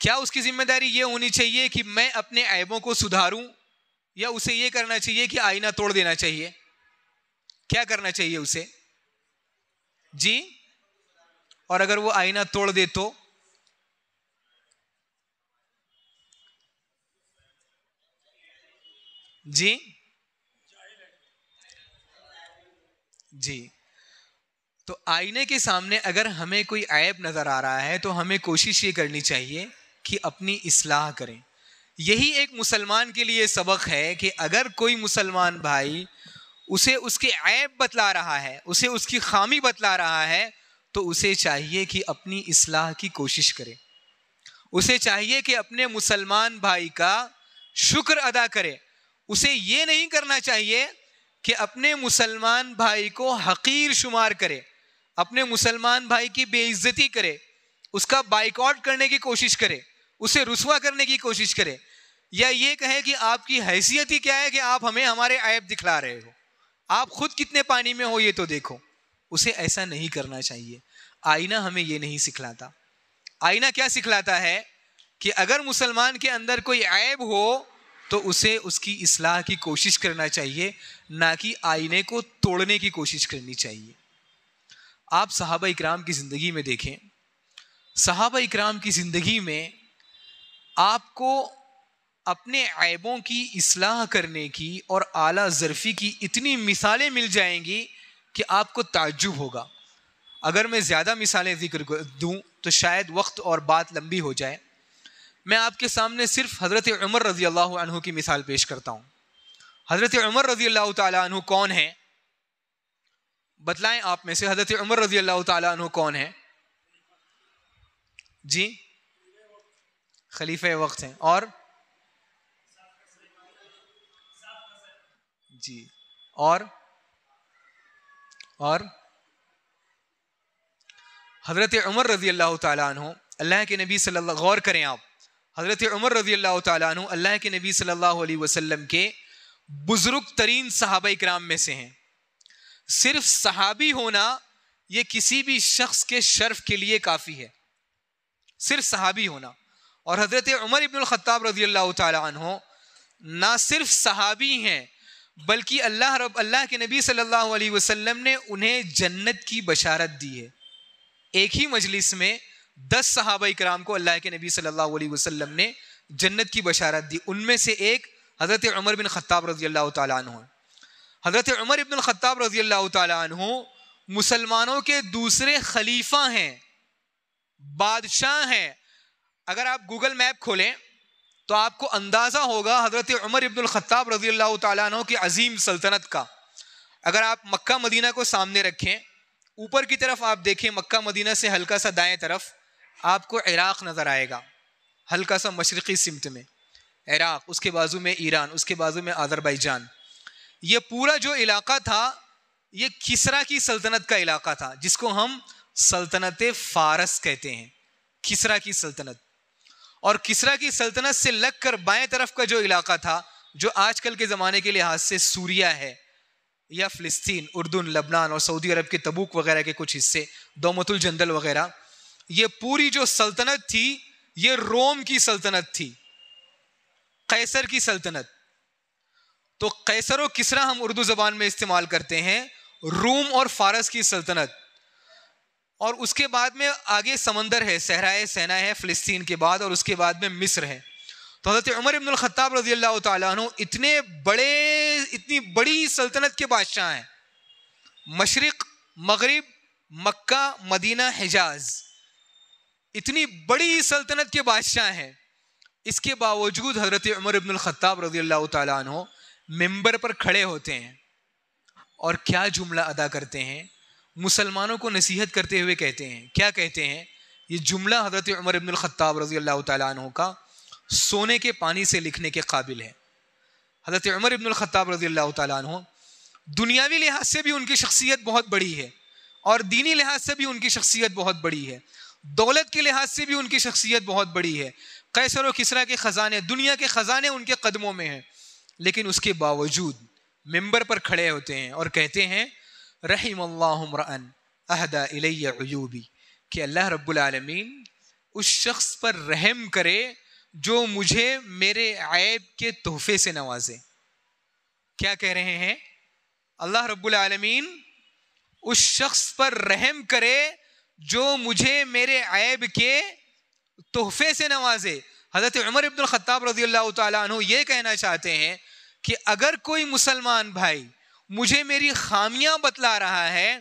क्या उसकी जिम्मेदारी ये होनी चाहिए कि मैं अपने ऐबों को सुधारूं या उसे ये करना चाहिए कि आईना तोड़ देना चाहिए क्या करना चाहिए उसे जी और अगर वो आईना तोड़ दे तो जी जी तो आईने के सामने अगर हमें कोई ऐब नज़र आ रहा है तो हमें कोशिश ये करनी चाहिए कि अपनी इसलाह करें यही एक मुसलमान के लिए सबक है कि अगर कोई मुसलमान भाई उसे उसके ऐब बतला रहा है उसे उसकी खामी बतला रहा है तो उसे चाहिए कि अपनी इसलाह की कोशिश करे उसे चाहिए कि अपने मुसलमान भाई का शुक्र अदा करे उसे ये नहीं करना चाहिए कि अपने मुसलमान भाई को हकीर शुमार करे अपने मुसलमान भाई की बेइज्जती करे उसका बाइकआउट करने की कोशिश करे उसे रुसवा करने की कोशिश करे या ये कहे कि आपकी हैसियत ही क्या है कि आप हमें हमारे ऐब दिखला रहे हो आप खुद कितने पानी में हो ये तो देखो उसे ऐसा नहीं करना चाहिए आईना हमें ये नहीं सिखलाता आईना क्या सिखलाता है कि अगर मुसलमान के अंदर कोई ऐब हो तो उसे उसकी इसलाह की कोशिश करना चाहिए ना कि आईने को तोड़ने की कोशिश करनी चाहिए आप सहाबा इकराम की ज़िंदगी में देखें सहाबा इकराम की ज़िंदगी में आपको अपने ऐबों की असलाह करने की और आला ज़रफ़ी की इतनी मिसालें मिल जाएंगी कि आपको ताजुब होगा अगर मैं ज़्यादा मिसालें जिक्र दूँ तो शायद वक्त और बात लंबी हो जाए मैं आपके सामने सिर्फ हज़रत उमर रज़ी अल्लाह अनहु की मिसाल पेश करता हूँ हज़रत उमर रज़ी अल्लाह तु कौन है बतलाएं आप में से हज़रत उमर रज़ी अल्लाह तु कौन है जी खलीफे वक्त हैं और जी और और हज़रत उमर रज़ी अल्लाह तु अल्लाह के नबी सल्लल्लाहु गौर करें आप हज़रत उमर रज़ी अल्लाह तु अल्लाह के नबी सल्लल्लाहु अलैहि वसल्लम के बुज़ुर्ग तरीन सहाब कराम में से हैं सिर्फ सहाबी होना ये किसी भी शख्स के शर्फ के लिए काफ़ी है सिर्फ सहाबी होना और हज़रत उमर इबन ख़त्ताब रजी अल्लाह तु ना सिर्फ सहाबी हैं बल्कि अल्लाह रब अल्लाह के नबी सल्लल्लाहु अलैहि वसल्लम ने उन्हें जन्नत की बशारत दी है एक ही मजलिस में दस सहाबा कराम को अल्लाह के नबी सल्लल्लाहु अलैहि वसल्लम ने जन्नत की बशारत दी उनमें से एक हज़रत उमर बिन ख़त्ताब रजी अल्लाह तह हज़रत उमर इबन ख़त्ताब रजी अल्लाह तु मुसलमानों के दूसरे खलीफा हैं बादशाह हैं अगर आप गूगल मैप खोलें तो आपको अंदाज़ा होगा हज़रत उमर इब्दुल ख़त्ताब रज़ी अल्लाह तु की अजीम सल्तनत का अगर आप मक्का मदीना को सामने रखें ऊपर की तरफ आप देखें मक्का मदीना से हल्का सा दाएं तरफ आपको इराक़ नज़र आएगा हल्का सा मशरक़ी सिमत में इराक़ उसके बाजू में ईरान उसके बाजू में आज़रबाईजान ये पूरा जो इलाका था ये किसरा की सल्तनत का इलाका था जिसको हम सल्तनत फ़ारस कहते हैं किसरा की सल्तनत और किसरा की सल्तनत से लगकर बाएं तरफ का जो इलाका था जो आजकल के ज़माने के लिहाज से सूरिया है या फ़लस्तीन उर्दन लबनान और सऊदी अरब के तबूक वगैरह के कुछ हिस्से दोमतुल जंदल वगैरह ये पूरी जो सल्तनत थी ये रोम की सल्तनत थी कैसर की सल्तनत तो कैसर और किसरा हम उर्दू ज़बान में इस्तेमाल करते हैं रोम और फारस की सल्तनत और उसके बाद में आगे समंदर है सहराए सेना है फ़लस्तीन के बाद और उसके बाद में मिस्र है तो हज़रत उमर इब्न ख़त्ताब रजी अल्लाह तु इतने बड़े इतनी बड़ी सल्तनत के बादशाह हैं मशरक़ मगरब मक्का मदीना हिजाज़ इतनी बड़ी सल्तनत के बादशाह हैं इसके बावजूद हज़रत उमर इब्न ख़त्ताब रजी अल्लाह तु मेम्बर पर खड़े होते हैं और क्या जुमला अदा करते हैं मुसलमानों को नसीहत करते हुए कहते हैं क्या कहते हैं ये जुमला हज़रत उमर अब्दुल ख़त्ताब रज़ी अल्लाह तु का सोने के पानी से लिखने के काबिल है हज़रत उमर अब्दुल ख़त्ताब रज़ी अल्लाह तु दुनियावी लिहाज से भी उनकी शख्सियत बहुत बड़ी है और दीनी लिहाज से भी उनकी शख्सियत बहुत बड़ी है दौलत के लिहाज से भी उनकी शख्सियत बहुत बड़ी है कैसर व किसरा के ख़जाने दुनिया के ख़जाने उनके कदमों में हैं लेकिन उसके बावजूद मेंबर पर खड़े होते हैं और कहते हैं रहीम अल्लाहमरन अहदा अयूबी कि अल्लाह रब्बुलमीन उस शख्स पर रहम करे जो मुझे मेरे ऐब के तोहफे से नवाजे क्या कह रहे हैं अल्लाह रब्बुलमीन उस शख्स पर रहम करे जो मुझे मेरे ऐब के तोहफे से नवाजे हज़रत उमर इब्दुल ख़त्ताब रज़ी तु ये कहना चाहते हैं कि अगर कोई मुसलमान भाई मुझे मेरी खामियां बतला रहा है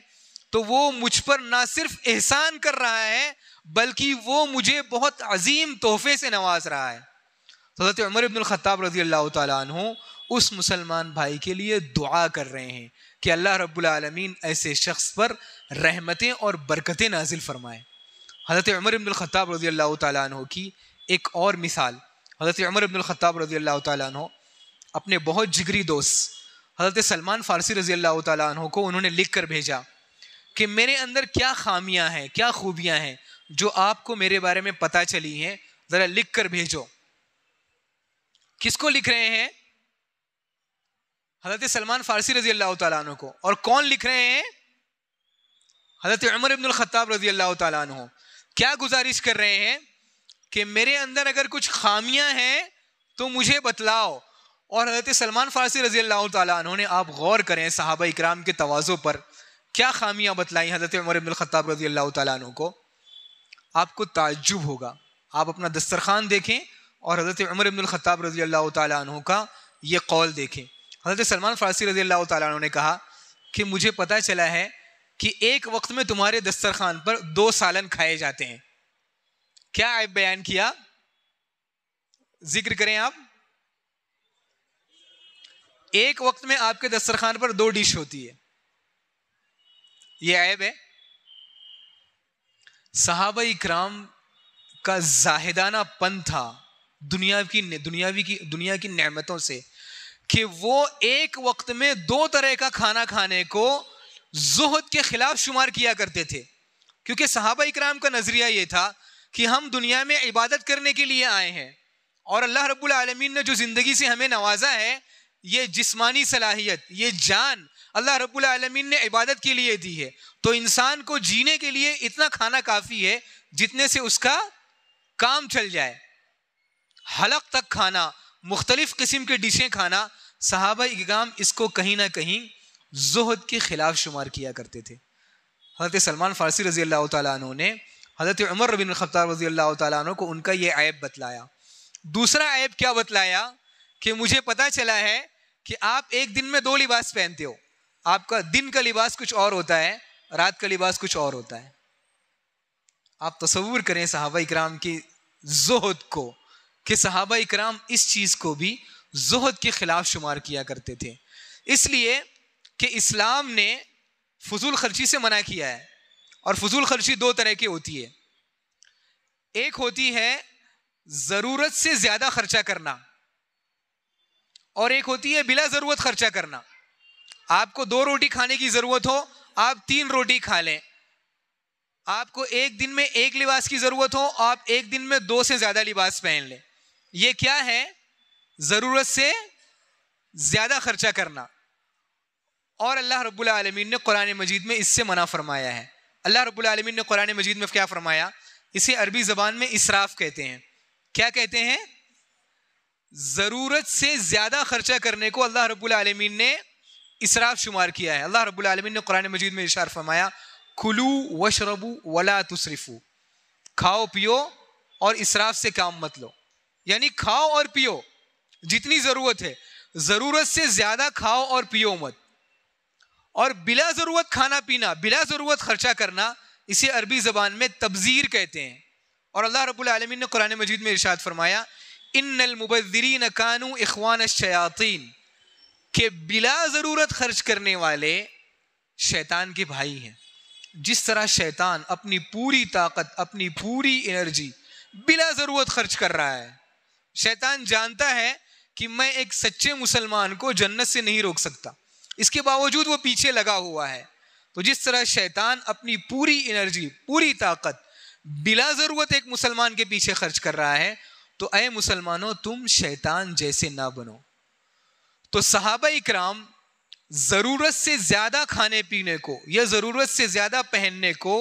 तो वो मुझ पर ना सिर्फ एहसान कर रहा है बल्कि वो मुझे बहुत अजीम तोहफे से नवाज रहा है तो हज़रत उमर इब्न ख़त्ताब रजी अल्लाह तु उस मुसलमान भाई के लिए दुआ कर रहे हैं कि अल्लाह रब्लमीन ऐसे शख्स पर रहमतें और बरकतें नाजिल फरमाएँ हज़रत उमर इब्न ख़त्ताब रजी अल्लाह तु की एक और मिसाल हज़रत उमर इब्न ख़त्ताब रजी अल्लाह तु अपने बहुत जिगरी दोस्त हज़रत सलमान फ़ारसी रज़ी अल्लाह तु को उन्होंने लिख कर भेजा कि मेरे अंदर क्या खामियां हैं क्या खूबियां हैं जो आपको मेरे बारे में पता चली हैं ज़रा लिख कर भेजो किसको लिख रहे हैं हज़रत सलमान फ़ारसी रज़ी अल्लाह तन को और कौन लिख रहे हैं हज़रत उमर इब्नख़ाब रज़ी अल्लाह तु क्या गुजारिश कर रहे हैं कि मेरे अंदर अगर कुछ खामियां हैं तो मुझे बतलाओ और हज़रत सलमान फ़ारसी रजी अल्लाह तु ने आप गौर करें साहबा इक्राम के तोज़ों पर क्या खामियाँ बतलाई हज़रत उमर इब्नख़ाब रजी अल्लाह तु को आपको ताजुब होगा आप अपना दस्तरखान देखें और हज़रत उमर इब्नख़ाब रजी अल्लाह तु का ये कौल देखें हज़रत सलमान फ़ारसी रजी अल्लाह तु ने कहा कि मुझे पता चला है कि एक वक्त में तुम्हारे दस्तरखान पर दो सालन खाए जाते हैं क्या आप बयान किया जिक्र करें आप एक वक्त में आपके दस्तरखान पर दो डिश होती है ये ऐब है साहब इक्राम का जाहिदाना पन था दुनिया की दुनियावी की दुनिया की नेमतों से कि वो एक वक्त में दो तरह का खाना खाने को जुहद के खिलाफ शुमार किया करते थे क्योंकि सहाबा इक्राम का नज़रिया ये था कि हम दुनिया में इबादत करने के लिए आए हैं और अल्लाह रब्बुल आलमीन ने जो ज़िंदगी से हमें नवाजा है ये जिस्मानी सलाहियत ये जान अल्लाह रब्बुल रबालमीन ने इबादत के लिए दी है तो इंसान को जीने के लिए इतना खाना काफ़ी है जितने से उसका काम चल जाए हलक तक खाना मुख्तलिफ़ किस्म के डिशें खाना सहाबा इकगाम इसको कहीं ना कहीं जहद के ख़िलाफ़ शुमार किया करते थे हज़रत सलमान फ़ारसी रज़ी अल्लाह तु ने हज़रत उमर रबिन ख़ताब रज़ी अल्लाह तु को उनका यह ऐब बतलाया दूसरा ऐब क्या बतलाया कि मुझे पता चला है कि आप एक दिन में दो लिबास पहनते हो आपका दिन का लिबास कुछ और होता है रात का लिबास कुछ और होता है आप तस्वूर करें सहाबा इक्राम की जोहद को कि सहाबा इक्राम इस चीज़ को भी जोहद के ख़िलाफ़ शुमार किया करते थे इसलिए कि इस्लाम ने फजूल खर्ची से मना किया है और फजूल खर्ची दो तरह की होती है एक होती है ज़रूरत से ज़्यादा खर्चा करना और एक होती है बिला ज़रूरत खर्चा करना आपको दो रोटी खाने की ज़रूरत हो आप तीन रोटी खा लें आपको एक दिन में एक लिबास की ज़रूरत हो आप एक दिन में दो से ज़्यादा लिबास पहन लें ये क्या है ज़रूरत से ज़्यादा खर्चा करना और अल्लाह रब्बुल आलमीन ने कुरान मजीद में इससे मना फरमाया है अल्लाह रब्बुल आलमीन ने कुरान मजीद में क्या फरमाया इसे अरबी ज़बान में इसराफ कहते हैं क्या कहते हैं ज़रूरत से ज़्यादा खर्चा करने को अल्लाह रब्बुल आलमीन ने इसराफ शुमार किया है अल्लाह रब्बुल आलमीन ने कुरान मजीद में इशार फरमाया खुलू वशरबू वला तुसरफू खाओ पियो और इसराफ से काम मत लो यानी खाओ और पियो जितनी ज़रूरत है ज़रूरत से ज़्यादा खाओ और पियो मत और बिला ज़रूरत खाना पीना बिला ज़रूरत खर्चा करना इसे अरबी ज़बान में तबज़ीर कहते हैं और अल्लाह रब्बुल आलमीन ने कुरान मजीद में इरशाद फरमाया इन्नल मुबजरीन कानू इखवान शयातीन के बिला ज़रूरत खर्च करने वाले शैतान के भाई हैं जिस तरह शैतान अपनी पूरी ताकत अपनी पूरी एनर्जी बिला ज़रूरत खर्च कर रहा है शैतान जानता है कि मैं एक सच्चे मुसलमान को जन्नत से नहीं रोक सकता इसके बावजूद वो पीछे लगा हुआ है तो जिस तरह शैतान अपनी पूरी एनर्जी पूरी ताकत बिला ज़रूरत एक मुसलमान के पीछे खर्च कर रहा है तो अय मुसलमानों तुम शैतान जैसे ना बनो तो सहाबा इक्राम ज़रूरत से ज़्यादा खाने पीने को या ज़रूरत से ज़्यादा पहनने को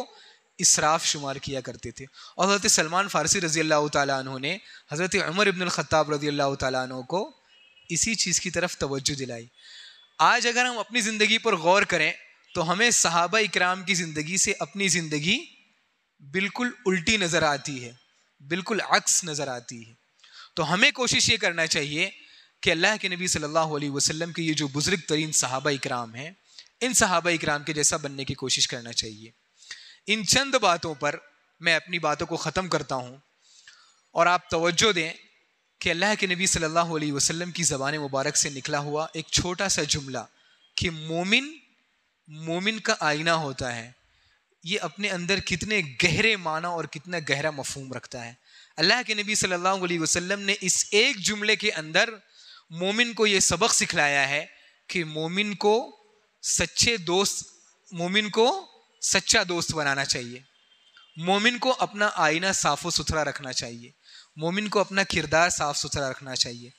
इसराफ शुमार किया करते थे और हज़रत सलमान फ़ारसी रज़ी अल्लाह तु ने हज़रत उमर इब्न ख़त्ताब रज़ी अल्लाह तु को इसी चीज़ की तरफ तवज्जो दिलाई आज अगर हम अपनी ज़िंदगी पर गौर करें तो हमें सहाबा इक्राम की ज़िंदगी से अपनी ज़िंदगी बिल्कुल उल्टी नज़र आती है बिल्कुल अक्स नज़र आती है तो हमें कोशिश ये करना चाहिए कि अल्लाह के नबी सल्लल्लाहु अलैहि वसल्लम के ये जो बुज़ुर्ग तरीन सहाबा इकराम हैं इन सहाबा इकराम के जैसा बनने की कोशिश करना चाहिए इन चंद बातों पर मैं अपनी बातों को ख़त्म करता हूँ और आप तवज्जो दें कि अल्लाह के नबी सल्लल्लाहु अलैहि वसल्लम की ज़बान मुबारक से निकला हुआ एक छोटा सा जुमला कि मोमिन मोमिन का आईना होता है ये अपने अंदर कितने गहरे माना और कितना गहरा मफहम रखता है अल्लाह के नबी सल्लल्लाहु अलैहि वसल्लम ने इस एक जुमले के अंदर मोमिन को ये सबक सिखलाया है कि मोमिन को सच्चे दोस्त मोमिन को सच्चा दोस्त बनाना चाहिए मोमिन को अपना आईना साफ़ सुथरा रखना चाहिए मोमिन को अपना किरदार साफ़ सुथरा रखना चाहिए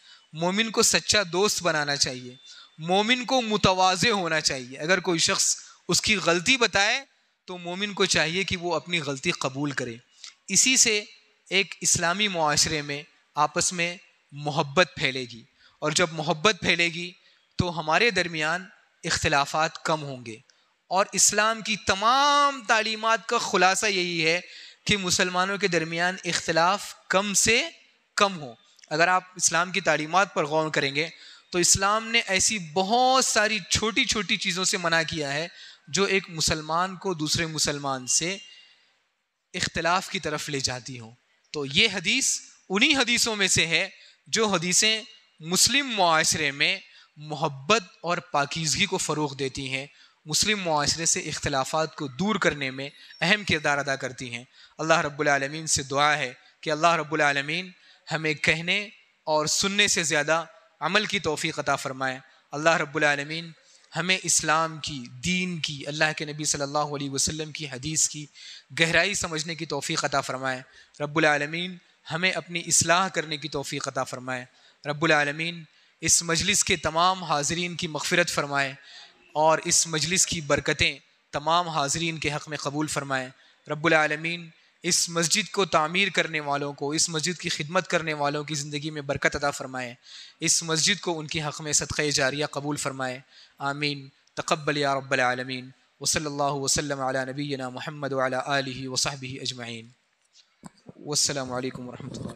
मोमिन को सच्चा दोस्त बनाना चाहिए मोमिन को मुतवाज़े होना चाहिए अगर कोई शख्स उसकी गलती बताए तो मोमिन को चाहिए कि वो अपनी गलती कबूल करे इसी से एक इस्लामी माशरे में आपस में मोहब्बत फैलेगी और जब मोहब्बत फैलेगी तो हमारे दरमियान इख्लाफा कम होंगे और इस्लाम की तमाम तालीमत का ख़ुलासा यही है कि मुसलमानों के दरमियान इख्तलाफ कम से कम हो अगर आप इस्लाम की तालीमत पर गौर करेंगे तो इस्लाम ने ऐसी बहुत सारी छोटी छोटी चीज़ों से मना किया है जो एक मुसलमान को दूसरे मुसलमान से इख्तलाफ की तरफ ले जाती हो तो ये हदीस उन्हीं हदीसों में से है जो हदीसें मुस्लिम माशरे में मोहब्बत और पाकिजगी को फ़रोग देती हैं मुस्लिम माशरे से इख्तलाफा को दूर करने में अहम किरदार अदा करती हैं अल्लाह रब्लमीन से दुआ है कि अल्लाह रब्लमीन हमें कहने और सुनने से ज़्यादा अमल की तोफ़ी अता फ़रमाएँ अल्लाह रब्लमीन हमें इस्लाम की दीन की अल्लाह के नबी सल्लल्लाहु अलैहि वसल्लम की हदीस की गहराई समझने की तोफ़ी अता फ़रमाए रबालमीन हमें अपनी असलाह करने की तोफ़ी अता फ़रमाए रबालमीन इस मजलिस के तमाम हाजरीन की मफफ़रत फ़रमाए और इस मजलिस की बरकतें तमाम हाजरीन के हक़ में कबूल फ़रमाएँ रबालमीन इस मस्जिद को तामीर करने वालों को इस मस्जिद की खिदमत करने वालों की ज़िंदगी में बरकत अदा फ़रमाएँ इस मस्जिद को उनके हक़ में सदक़ जारिया कबूल फ़रमाएँ آمين تقبل يا رب العالمين وصلى الله وسلم على نبينا محمد وعلى آله وصحبه أجمعين والسلام عليكم ورحمة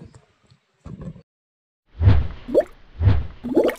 الله